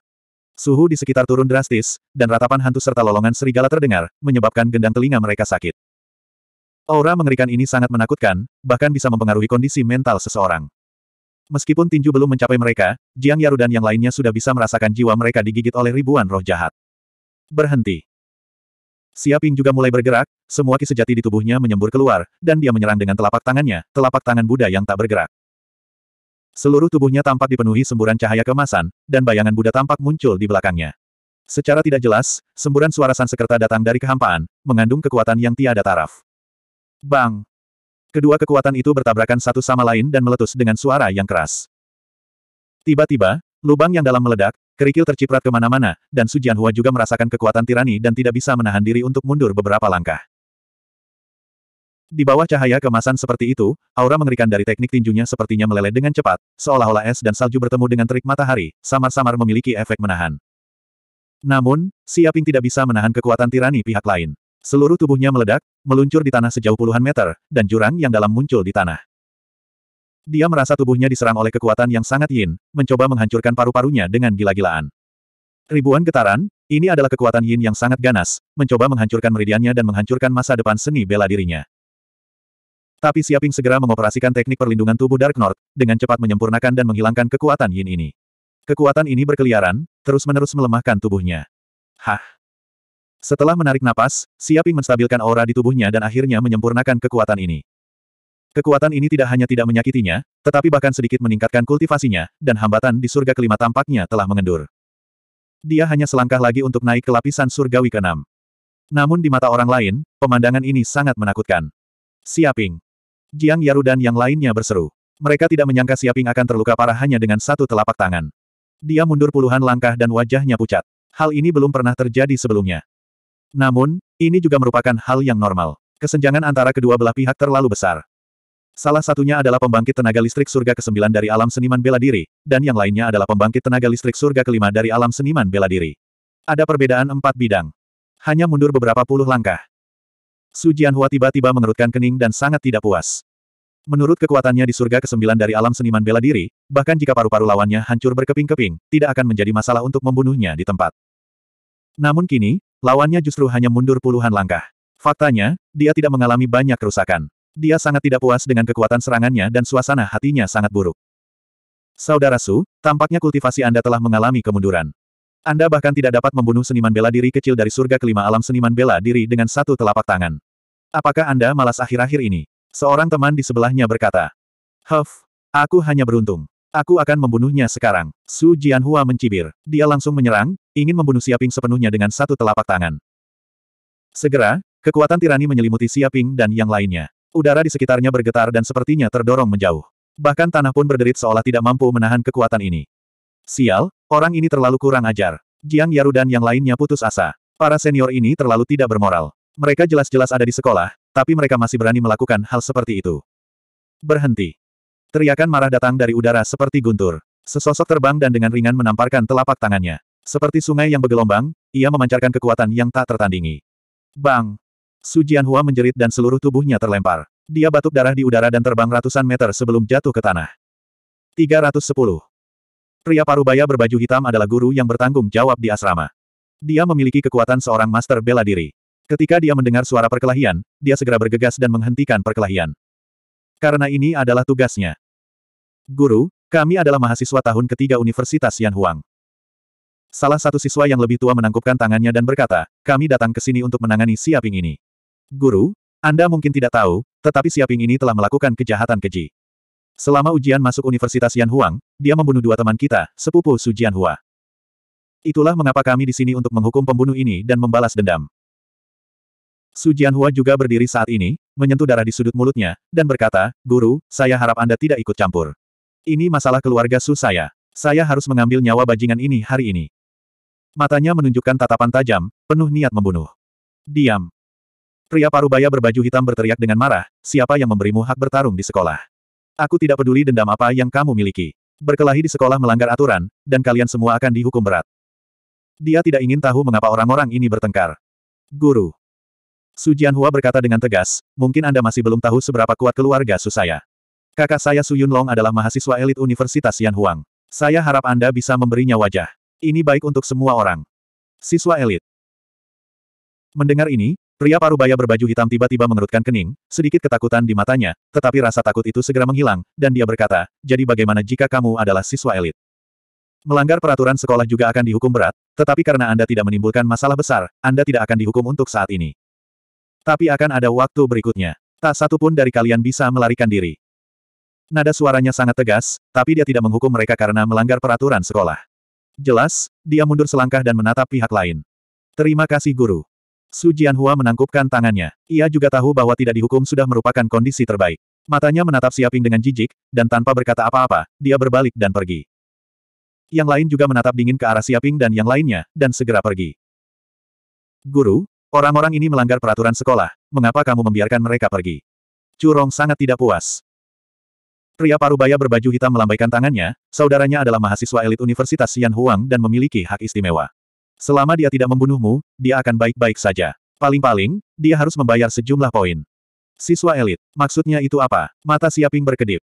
Suhu di sekitar turun drastis, dan ratapan hantu serta lolongan serigala terdengar, menyebabkan gendang telinga mereka sakit. Aura mengerikan ini sangat menakutkan, bahkan bisa mempengaruhi kondisi mental seseorang. Meskipun tinju belum mencapai mereka, Jiang Yaru dan yang lainnya sudah bisa merasakan jiwa mereka digigit oleh ribuan roh jahat. Berhenti. Siaping juga mulai bergerak, semua ki sejati di tubuhnya menyembur keluar, dan dia menyerang dengan telapak tangannya, telapak tangan Buddha yang tak bergerak. Seluruh tubuhnya tampak dipenuhi semburan cahaya kemasan, dan bayangan Buddha tampak muncul di belakangnya. Secara tidak jelas, semburan suara Sansekerta datang dari kehampaan, mengandung kekuatan yang tiada taraf. Bang! Kedua kekuatan itu bertabrakan satu sama lain dan meletus dengan suara yang keras. Tiba-tiba, lubang yang dalam meledak, kerikil terciprat kemana-mana, dan Sujian Hua juga merasakan kekuatan tirani dan tidak bisa menahan diri untuk mundur beberapa langkah. Di bawah cahaya kemasan seperti itu, aura mengerikan dari teknik tinjunya sepertinya meleleh dengan cepat, seolah-olah es dan salju bertemu dengan terik matahari, samar-samar memiliki efek menahan. Namun, Siaping tidak bisa menahan kekuatan tirani pihak lain. Seluruh tubuhnya meledak, meluncur di tanah sejauh puluhan meter, dan jurang yang dalam muncul di tanah. Dia merasa tubuhnya diserang oleh kekuatan yang sangat yin, mencoba menghancurkan paru-parunya dengan gila-gilaan. Ribuan getaran, ini adalah kekuatan yin yang sangat ganas, mencoba menghancurkan meridiannya dan menghancurkan masa depan seni bela dirinya. Tapi Siaping segera mengoperasikan teknik perlindungan tubuh Dark North, dengan cepat menyempurnakan dan menghilangkan kekuatan Yin ini. Kekuatan ini berkeliaran, terus-menerus melemahkan tubuhnya. Hah! Setelah menarik napas, Siaping menstabilkan aura di tubuhnya dan akhirnya menyempurnakan kekuatan ini. Kekuatan ini tidak hanya tidak menyakitinya, tetapi bahkan sedikit meningkatkan kultivasinya, dan hambatan di surga kelima tampaknya telah mengendur. Dia hanya selangkah lagi untuk naik ke lapisan surgawi keenam. Namun di mata orang lain, pemandangan ini sangat menakutkan. Siaping. Jiang Yaru dan yang lainnya berseru. Mereka tidak menyangka Siaping akan terluka parah hanya dengan satu telapak tangan. Dia mundur puluhan langkah dan wajahnya pucat. Hal ini belum pernah terjadi sebelumnya. Namun, ini juga merupakan hal yang normal. Kesenjangan antara kedua belah pihak terlalu besar. Salah satunya adalah pembangkit tenaga listrik surga ke-9 dari alam seniman bela diri, dan yang lainnya adalah pembangkit tenaga listrik surga ke-5 dari alam seniman bela diri. Ada perbedaan empat bidang. Hanya mundur beberapa puluh langkah. Su Jianhua tiba-tiba mengerutkan kening dan sangat tidak puas. Menurut kekuatannya di surga kesembilan dari alam seniman bela diri, bahkan jika paru-paru lawannya hancur berkeping-keping, tidak akan menjadi masalah untuk membunuhnya di tempat. Namun kini, lawannya justru hanya mundur puluhan langkah. Faktanya, dia tidak mengalami banyak kerusakan. Dia sangat tidak puas dengan kekuatan serangannya dan suasana hatinya sangat buruk. Saudara Su, tampaknya kultivasi Anda telah mengalami kemunduran. Anda bahkan tidak dapat membunuh seniman bela diri kecil dari surga kelima alam seniman bela diri dengan satu telapak tangan. Apakah Anda malas akhir-akhir ini? Seorang teman di sebelahnya berkata. Huff, aku hanya beruntung. Aku akan membunuhnya sekarang. Su Jianhua mencibir. Dia langsung menyerang, ingin membunuh Siaping sepenuhnya dengan satu telapak tangan. Segera, kekuatan tirani menyelimuti Siaping dan yang lainnya. Udara di sekitarnya bergetar dan sepertinya terdorong menjauh. Bahkan tanah pun berderit seolah tidak mampu menahan kekuatan ini. Sial, orang ini terlalu kurang ajar. Jiang Yarudan yang lainnya putus asa. Para senior ini terlalu tidak bermoral. Mereka jelas-jelas ada di sekolah, tapi mereka masih berani melakukan hal seperti itu. Berhenti. Teriakan marah datang dari udara seperti guntur. Sesosok terbang dan dengan ringan menamparkan telapak tangannya. Seperti sungai yang bergelombang, ia memancarkan kekuatan yang tak tertandingi. Bang! Su Jianhua menjerit dan seluruh tubuhnya terlempar. Dia batuk darah di udara dan terbang ratusan meter sebelum jatuh ke tanah. 310. Pria parubaya berbaju hitam adalah guru yang bertanggung jawab di asrama. Dia memiliki kekuatan seorang master bela diri. Ketika dia mendengar suara perkelahian, dia segera bergegas dan menghentikan perkelahian. Karena ini adalah tugasnya. Guru, kami adalah mahasiswa tahun ketiga Universitas Yanhuang. Salah satu siswa yang lebih tua menangkupkan tangannya dan berkata, kami datang ke sini untuk menangani Siaping ini. Guru, Anda mungkin tidak tahu, tetapi Siaping ini telah melakukan kejahatan keji. Selama ujian masuk Universitas Yanhuang, dia membunuh dua teman kita, sepupu Su Jianhua. Itulah mengapa kami di sini untuk menghukum pembunuh ini dan membalas dendam. Su Jianhua juga berdiri saat ini, menyentuh darah di sudut mulutnya, dan berkata, Guru, saya harap Anda tidak ikut campur. Ini masalah keluarga Su saya. Saya harus mengambil nyawa bajingan ini hari ini. Matanya menunjukkan tatapan tajam, penuh niat membunuh. Diam. Pria parubaya berbaju hitam berteriak dengan marah, siapa yang memberimu hak bertarung di sekolah? Aku tidak peduli dendam apa yang kamu miliki. Berkelahi di sekolah melanggar aturan, dan kalian semua akan dihukum berat. Dia tidak ingin tahu mengapa orang-orang ini bertengkar. Guru, Su Jianhua berkata dengan tegas, mungkin Anda masih belum tahu seberapa kuat keluarga Su saya. Kakak saya Su Yunlong adalah mahasiswa elit Universitas Yanhuang. Saya harap Anda bisa memberinya wajah. Ini baik untuk semua orang. Siswa elit. Mendengar ini, pria paruh baya berbaju hitam tiba-tiba mengerutkan kening, sedikit ketakutan di matanya, tetapi rasa takut itu segera menghilang, dan dia berkata, jadi bagaimana jika kamu adalah siswa elit? Melanggar peraturan sekolah juga akan dihukum berat, tetapi karena Anda tidak menimbulkan masalah besar, Anda tidak akan dihukum untuk saat ini. Tapi akan ada waktu berikutnya. Tak satu pun dari kalian bisa melarikan diri. Nada suaranya sangat tegas, tapi dia tidak menghukum mereka karena melanggar peraturan sekolah. Jelas, dia mundur selangkah dan menatap pihak lain. Terima kasih guru. Su Jianhua menangkupkan tangannya. Ia juga tahu bahwa tidak dihukum sudah merupakan kondisi terbaik. Matanya menatap Siaping dengan jijik, dan tanpa berkata apa-apa, dia berbalik dan pergi. Yang lain juga menatap dingin ke arah Siaping dan yang lainnya, dan segera pergi. Guru, Orang-orang ini melanggar peraturan sekolah, mengapa kamu membiarkan mereka pergi? Curong sangat tidak puas. Pria parubaya berbaju hitam melambaikan tangannya, saudaranya adalah mahasiswa elit Universitas Xian Huang dan memiliki hak istimewa. Selama dia tidak membunuhmu, dia akan baik-baik saja. Paling-paling, dia harus membayar sejumlah poin. Siswa elit, maksudnya itu apa? Mata Siaping berkedip.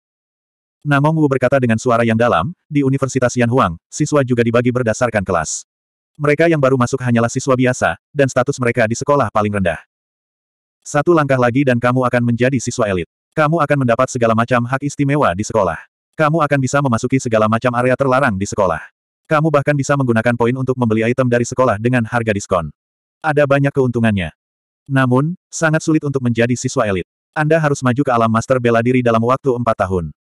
Namong Wu berkata dengan suara yang dalam, di Universitas Xian Huang, siswa juga dibagi berdasarkan kelas. Mereka yang baru masuk hanyalah siswa biasa, dan status mereka di sekolah paling rendah. Satu langkah lagi dan kamu akan menjadi siswa elit. Kamu akan mendapat segala macam hak istimewa di sekolah. Kamu akan bisa memasuki segala macam area terlarang di sekolah. Kamu bahkan bisa menggunakan poin untuk membeli item dari sekolah dengan harga diskon. Ada banyak keuntungannya. Namun, sangat sulit untuk menjadi siswa elit. Anda harus maju ke alam master bela diri dalam waktu 4 tahun.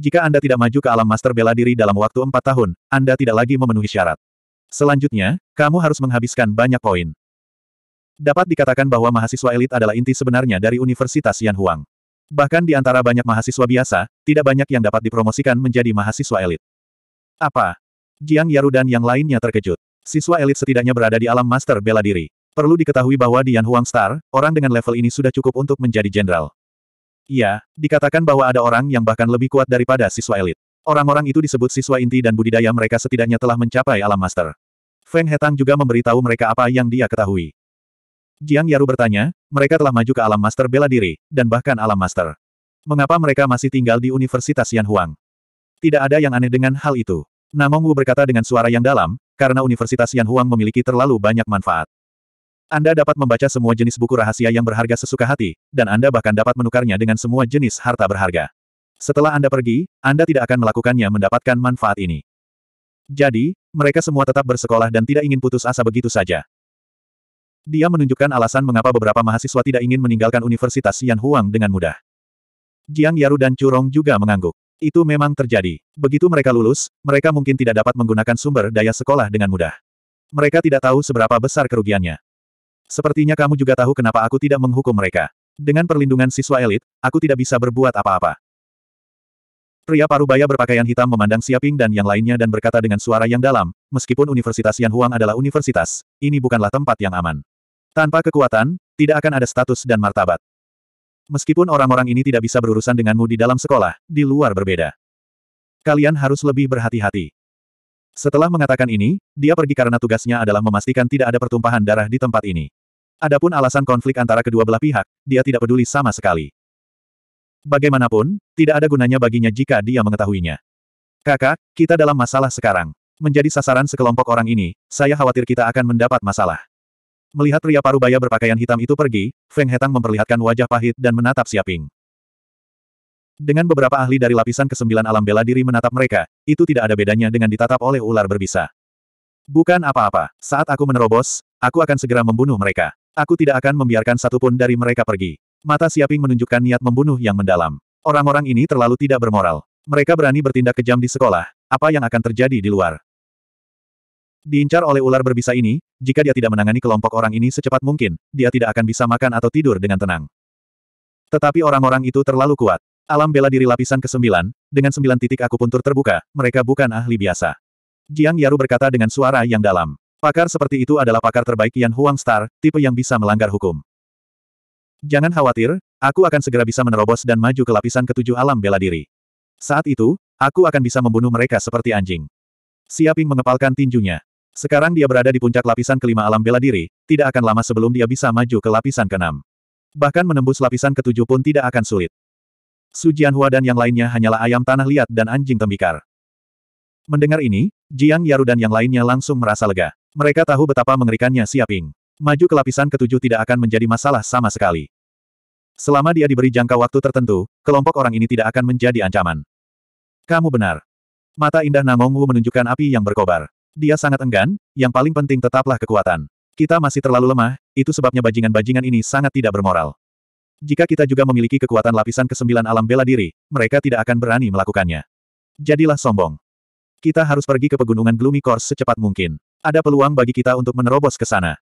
Jika Anda tidak maju ke alam master bela diri dalam waktu 4 tahun, Anda tidak lagi memenuhi syarat. Selanjutnya, kamu harus menghabiskan banyak poin. Dapat dikatakan bahwa mahasiswa elit adalah inti sebenarnya dari Universitas Yanhuang. Bahkan di antara banyak mahasiswa biasa, tidak banyak yang dapat dipromosikan menjadi mahasiswa elit. Apa? Jiang Yaru dan yang lainnya terkejut. Siswa elit setidaknya berada di alam master bela diri. Perlu diketahui bahwa di Yanhuang Star, orang dengan level ini sudah cukup untuk menjadi jenderal. Iya, dikatakan bahwa ada orang yang bahkan lebih kuat daripada siswa elit. Orang-orang itu disebut siswa inti dan budidaya mereka setidaknya telah mencapai alam master. Feng Hetang juga memberitahu mereka apa yang dia ketahui. Jiang Yaru bertanya, mereka telah maju ke alam master bela diri, dan bahkan alam master. Mengapa mereka masih tinggal di Universitas Yanhuang? Tidak ada yang aneh dengan hal itu. Namong Wu berkata dengan suara yang dalam, karena Universitas Yanhuang memiliki terlalu banyak manfaat. Anda dapat membaca semua jenis buku rahasia yang berharga sesuka hati, dan Anda bahkan dapat menukarnya dengan semua jenis harta berharga. Setelah Anda pergi, Anda tidak akan melakukannya mendapatkan manfaat ini. Jadi, mereka semua tetap bersekolah dan tidak ingin putus asa begitu saja. Dia menunjukkan alasan mengapa beberapa mahasiswa tidak ingin meninggalkan Universitas Yan Huang dengan mudah. Jiang Yaru dan Curong juga mengangguk. Itu memang terjadi. Begitu mereka lulus, mereka mungkin tidak dapat menggunakan sumber daya sekolah dengan mudah. Mereka tidak tahu seberapa besar kerugiannya. Sepertinya kamu juga tahu kenapa aku tidak menghukum mereka. Dengan perlindungan siswa elit, aku tidak bisa berbuat apa-apa. Pria parubaya berpakaian hitam memandang Siaping dan yang lainnya dan berkata dengan suara yang dalam, meskipun Universitas Yan Huang adalah universitas, ini bukanlah tempat yang aman. Tanpa kekuatan, tidak akan ada status dan martabat. Meskipun orang-orang ini tidak bisa berurusan denganmu di dalam sekolah, di luar berbeda. Kalian harus lebih berhati-hati. Setelah mengatakan ini, dia pergi karena tugasnya adalah memastikan tidak ada pertumpahan darah di tempat ini. Adapun alasan konflik antara kedua belah pihak, dia tidak peduli sama sekali. Bagaimanapun, tidak ada gunanya baginya jika dia mengetahuinya. Kakak, kita dalam masalah sekarang. Menjadi sasaran sekelompok orang ini, saya khawatir kita akan mendapat masalah. Melihat pria parubaya berpakaian hitam itu pergi, Feng Hetang memperlihatkan wajah pahit dan menatap Siaping. Dengan beberapa ahli dari lapisan kesembilan alam bela diri menatap mereka, itu tidak ada bedanya dengan ditatap oleh ular berbisa. Bukan apa-apa, saat aku menerobos, aku akan segera membunuh mereka. Aku tidak akan membiarkan satupun dari mereka pergi. Mata Siaping menunjukkan niat membunuh yang mendalam. Orang-orang ini terlalu tidak bermoral. Mereka berani bertindak kejam di sekolah, apa yang akan terjadi di luar? Diincar oleh ular berbisa ini, jika dia tidak menangani kelompok orang ini secepat mungkin, dia tidak akan bisa makan atau tidur dengan tenang. Tetapi orang-orang itu terlalu kuat. Alam bela diri lapisan ke-9, dengan sembilan titik akupuntur terbuka, mereka bukan ahli biasa. Jiang Yaru berkata dengan suara yang dalam. Pakar seperti itu adalah pakar terbaik Yan Huang Star, tipe yang bisa melanggar hukum. Jangan khawatir, aku akan segera bisa menerobos dan maju ke lapisan ketujuh alam bela diri. Saat itu, aku akan bisa membunuh mereka seperti anjing. Siaping mengepalkan tinjunya. Sekarang dia berada di puncak lapisan kelima alam bela diri, tidak akan lama sebelum dia bisa maju ke lapisan keenam. Bahkan menembus lapisan ketujuh pun tidak akan sulit. Su Jianhua dan yang lainnya hanyalah ayam tanah liat dan anjing tembikar. Mendengar ini, Jiang Yaru dan yang lainnya langsung merasa lega. Mereka tahu betapa mengerikannya Siaping. Maju ke lapisan ketujuh tidak akan menjadi masalah sama sekali. Selama dia diberi jangka waktu tertentu, kelompok orang ini tidak akan menjadi ancaman. Kamu benar. Mata indah Namongwu menunjukkan api yang berkobar. Dia sangat enggan, yang paling penting tetaplah kekuatan. Kita masih terlalu lemah, itu sebabnya bajingan-bajingan ini sangat tidak bermoral. Jika kita juga memiliki kekuatan lapisan kesembilan alam bela diri, mereka tidak akan berani melakukannya. Jadilah sombong. Kita harus pergi ke pegunungan Gloomy Course secepat mungkin. Ada peluang bagi kita untuk menerobos ke sana.